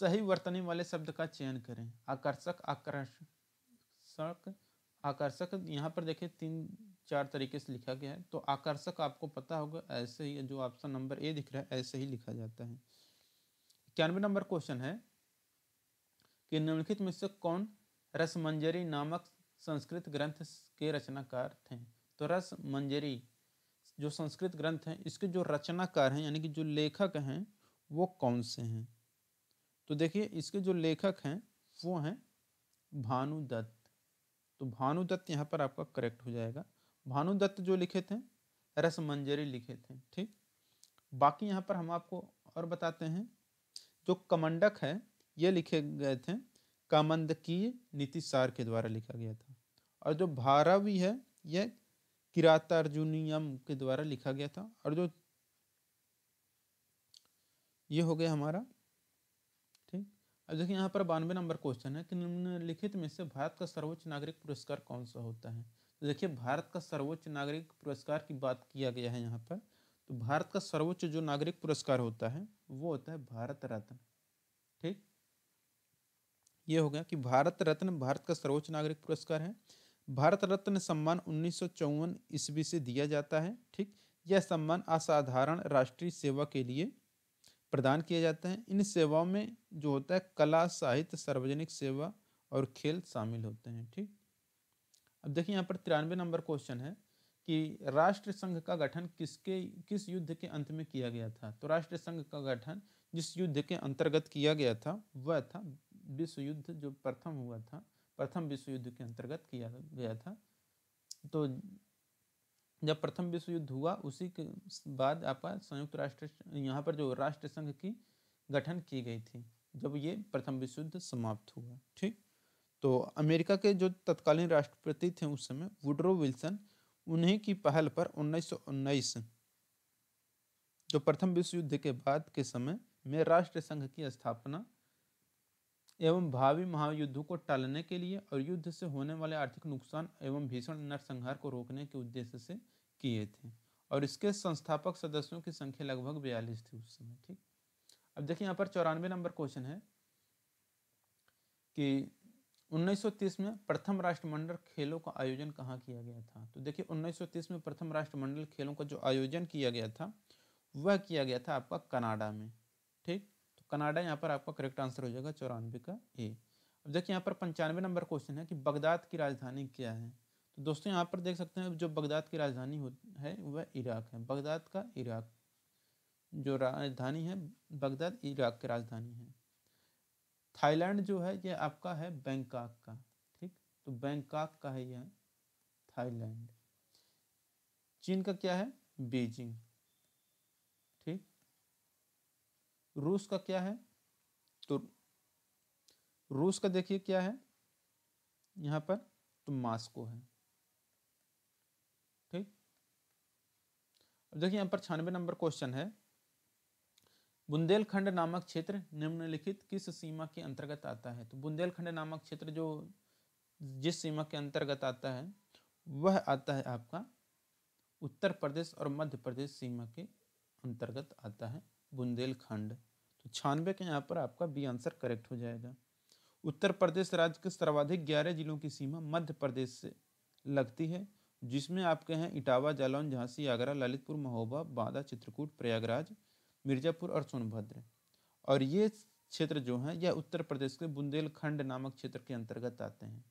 सही वर्तनी वाले शब्द का चयन करें आकर्षक आकर्षक आकर्षक यहाँ पर देखिए तीन चार तरीके से लिखा गया है तो आकर्षक आपको पता होगा ऐसे ही जो ऑप्शन नंबर ए दिख रहा है ऐसे ही लिखा जाता है इक्यानवे नंबर क्वेश्चन है कि निम्नलिखित में से कौन रसमंजरी नामक संस्कृत ग्रंथ के रचनाकार थे तो रसमंजरी जो संस्कृत ग्रंथ हैं इसके जो रचनाकार हैं यानी कि जो लेखक हैं वो कौन से हैं तो देखिए इसके जो लेखक हैं वो हैं भानुदत्त तो भानुदत्त यहाँ पर आपका करेक्ट हो जाएगा भानुदत्त जो लिखे थे रसमंजरी लिखे थे ठीक बाकी यहाँ पर हम आपको और बताते हैं जो कमंडक है ये लिखे गए थे नीति सार के द्वारा लिखा गया था और जो भारवी है यह किरातार्जुनियम के द्वारा लिखा गया था और जो ये हो गया हमारा ठीक अब देखिए यहाँ पर बानवे नंबर क्वेश्चन है कि निम्नलिखित में से भारत का सर्वोच्च नागरिक पुरस्कार कौन सा होता है तो देखिए भारत का सर्वोच्च नागरिक पुरस्कार की बात किया गया है यहाँ पर तो भारत का सर्वोच्च जो नागरिक पुरस्कार होता है वो होता है भारत रत्न ठीक ये हो गया कि भारत रत्न भारत का सर्वोच्च नागरिक पुरस्कार है भारत रत्न सम्मान उन्नीस ईस्वी से दिया जाता है ठीक यह सम्मान असाधारण राष्ट्रीय सेवा के लिए प्रदान किया जाता है इन सेवाओं में जो होता है कला साहित्य सार्वजनिक सेवा और खेल शामिल होते हैं ठीक अब देखिए यहाँ पर तिरानवे नंबर क्वेश्चन है कि राष्ट्र संघ का गठन किसके किस युद्ध के अंत में किया गया था तो राष्ट्र संघ का गठन जिस युद्ध के अंतर्गत किया गया था वह था विश्व युद्ध जो प्रथम हुआ था प्रथम विश्व युद्ध के अंतर्गत किया गया था तो जब प्रथम विश्व युद्ध हुआ उसी के बाद आपका संयुक्त राष्ट्र यहाँ पर जो राष्ट्र संघ की गठन की गई थी जब ये प्रथम विश्व युद्ध समाप्त हुआ ठीक तो अमेरिका के जो तत्कालीन राष्ट्रपति थे उस समय वुड्रो विल्सन उन्हीं की पहल पर उन्नीस जो प्रथम विश्व युद्ध के बाद के समय में राष्ट्र संघ की स्थापना एवं भावी महायुद्धों को टालने के लिए और युद्ध से होने वाले आर्थिक नुकसान एवं भीषण नरसंहार को रोकने के उद्देश्य से किए थे और इसके संस्थापक सदस्यों की संख्या लगभग बयालीस थी उस समय ठीक अब देखिए यहाँ पर चौरानवे नंबर क्वेश्चन है कि 1930 में प्रथम राष्ट्रमंडल खेलों का आयोजन कहाँ किया गया था तो देखिए 1930 में प्रथम राष्ट्रमंडल खेलों का जो आयोजन किया गया था वह किया गया था आपका कनाडा में ठीक तो कनाडा यहाँ पर आपका करेक्ट आंसर हो जाएगा चौरानवे का ए अब देखिए यहाँ पर पंचानवे नंबर क्वेश्चन है कि बगदाद की राजधानी क्या है तो दोस्तों यहाँ पर देख सकते हैं जो बगदाद की राजधानी है वह इराक है बगदाद का इराक जो राजधानी है बगदाद इराक की राजधानी है थाईलैंड जो है ये आपका है बैंकॉक का ठीक तो बैंकॉक का है यह थाईलैंड चीन का क्या है बीजिंग ठीक रूस का क्या है तो रूस का देखिए क्या है यहाँ पर तो मास्को है ठीक और देखिए यहाँ पर छियानवे नंबर क्वेश्चन है बुंदेलखंड नामक क्षेत्र निम्नलिखित किस सीमा के अंतर्गत आता है तो बुंदेलखंड नामक क्षेत्र जो जिस सीमा के अंतर्गत आता है वह आता है आपका उत्तर प्रदेश और मध्य प्रदेश सीमा के अंतर्गत आता है बुंदेलखंड तो छानबे के यहाँ पर आपका बी आंसर करेक्ट हो जाएगा उत्तर प्रदेश राज्य के सर्वाधिक ग्यारह जिलों की सीमा मध्य प्रदेश से लगती है जिसमें आपके हैं इटावा जालौन झांसी आगरा ललितपुर महोबा बांदा चित्रकूट प्रयागराज मिर्ज़ापुर और सोनभद्र और ये क्षेत्र जो हैं यह उत्तर प्रदेश के बुंदेलखंड नामक क्षेत्र के अंतर्गत आते हैं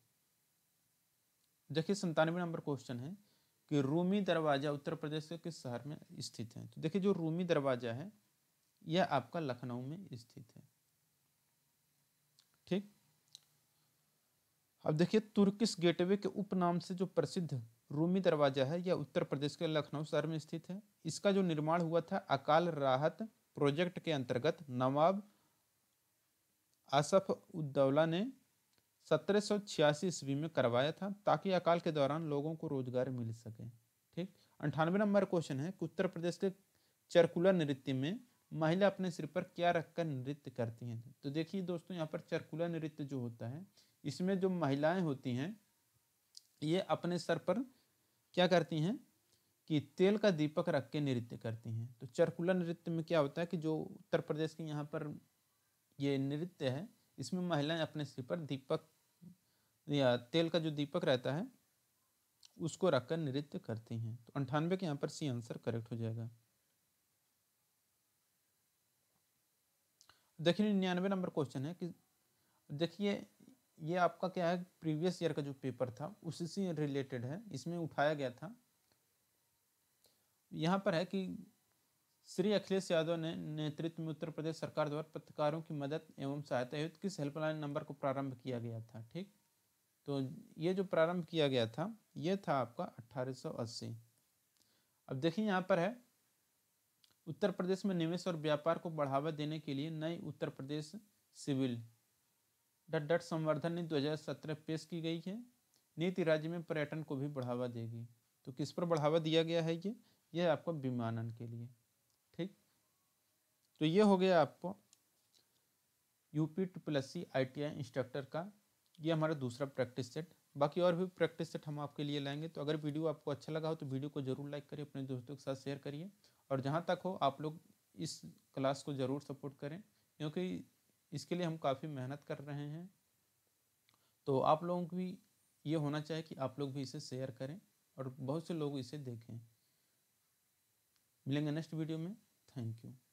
देखिए संतानवे नंबर क्वेश्चन है कि रूमी दरवाज़ा उत्तर प्रदेश के किस शहर में स्थित है तो देखिए जो रूमी दरवाज़ा है यह आपका लखनऊ में स्थित है अब देखिए तुर्किस गेटवे के उपनाम से जो प्रसिद्ध रूमी दरवाज़ा है यह उत्तर प्रदेश के लखनऊ शहर में स्थित है इसका जो निर्माण हुआ था अकाल राहत प्रोजेक्ट के अंतर्गत नवाब आसफ उद्दौला ने सत्रह सौ छियासी ईस्वी में करवाया था ताकि अकाल के दौरान लोगों को रोजगार मिल सके ठीक अंठानवे नंबर क्वेश्चन है कि उत्तर प्रदेश के चरकुला नृत्य में महिला अपने सिर पर क्या रखकर नृत्य करती हैं तो देखिए दोस्तों यहाँ पर चरकुला नृत्य जो होता है इसमें जो महिलाएं होती हैं ये अपने सर पर क्या करती हैं कि तेल का दीपक रख के नृत्य करती हैं तो चरकुला नृत्य में क्या होता है कि जो उत्तर प्रदेश के यहाँ पर ये नृत्य है इसमें महिलाएं अपने सिर पर दीपक या तेल का जो दीपक रहता है उसको रखकर नृत्य करती हैं तो अंठानवे के यहाँ पर सी आंसर करेक्ट हो जाएगा देखिए निन्यानवे नंबर क्वेश्चन है कि देखिए ये आपका क्या है प्रीवियस ईयर का जो पेपर था उससे रिलेटेड है इसमें उठाया गया था यहाँ पर है कि श्री अखिलेश यादव ने नेतृत्व में उत्तर प्रदेश सरकार द्वारा पत्रकारों की मदद एवं सहायता हेतु किस हेल्पलाइन नंबर को प्रारंभ किया गया था ठीक तो ये जो प्रारंभ किया गया था ये था आपका 1880 अब देखिए यहाँ पर है उत्तर प्रदेश में निवेश और व्यापार को बढ़ावा देने के लिए नई उत्तर प्रदेश सिविल डट संवर्धन ने 2017 पेश की गई है नीति राज्य में पर्यटन को भी बढ़ावा देगी तो किस पर बढ़ावा दिया गया है ये यह आपको विमानन के लिए ठीक तो ये हो गया आपको UP plus C I T I instructor का ये हमारा दूसरा प्रैक्टिस सेट बाकी और भी प्रैक्टिस सेट हम आपके लिए लाएंगे तो अगर वीडियो आपको अच्छा लगा हो तो वीडियो को जरूर लाइक करिए अपने दोस्तों के साथ शेयर करिए और जहाँ तक हो आप लोग इस क्लास को ज़रूर सपोर्ट करें क्योंकि इसके लिए हम काफ़ी मेहनत कर रहे हैं तो आप लोगों को भी ये होना चाहिए कि आप लोग भी इसे शेयर करें और बहुत से लोग इसे देखें मिलेंगे नेक्स्ट वीडियो में थैंक यू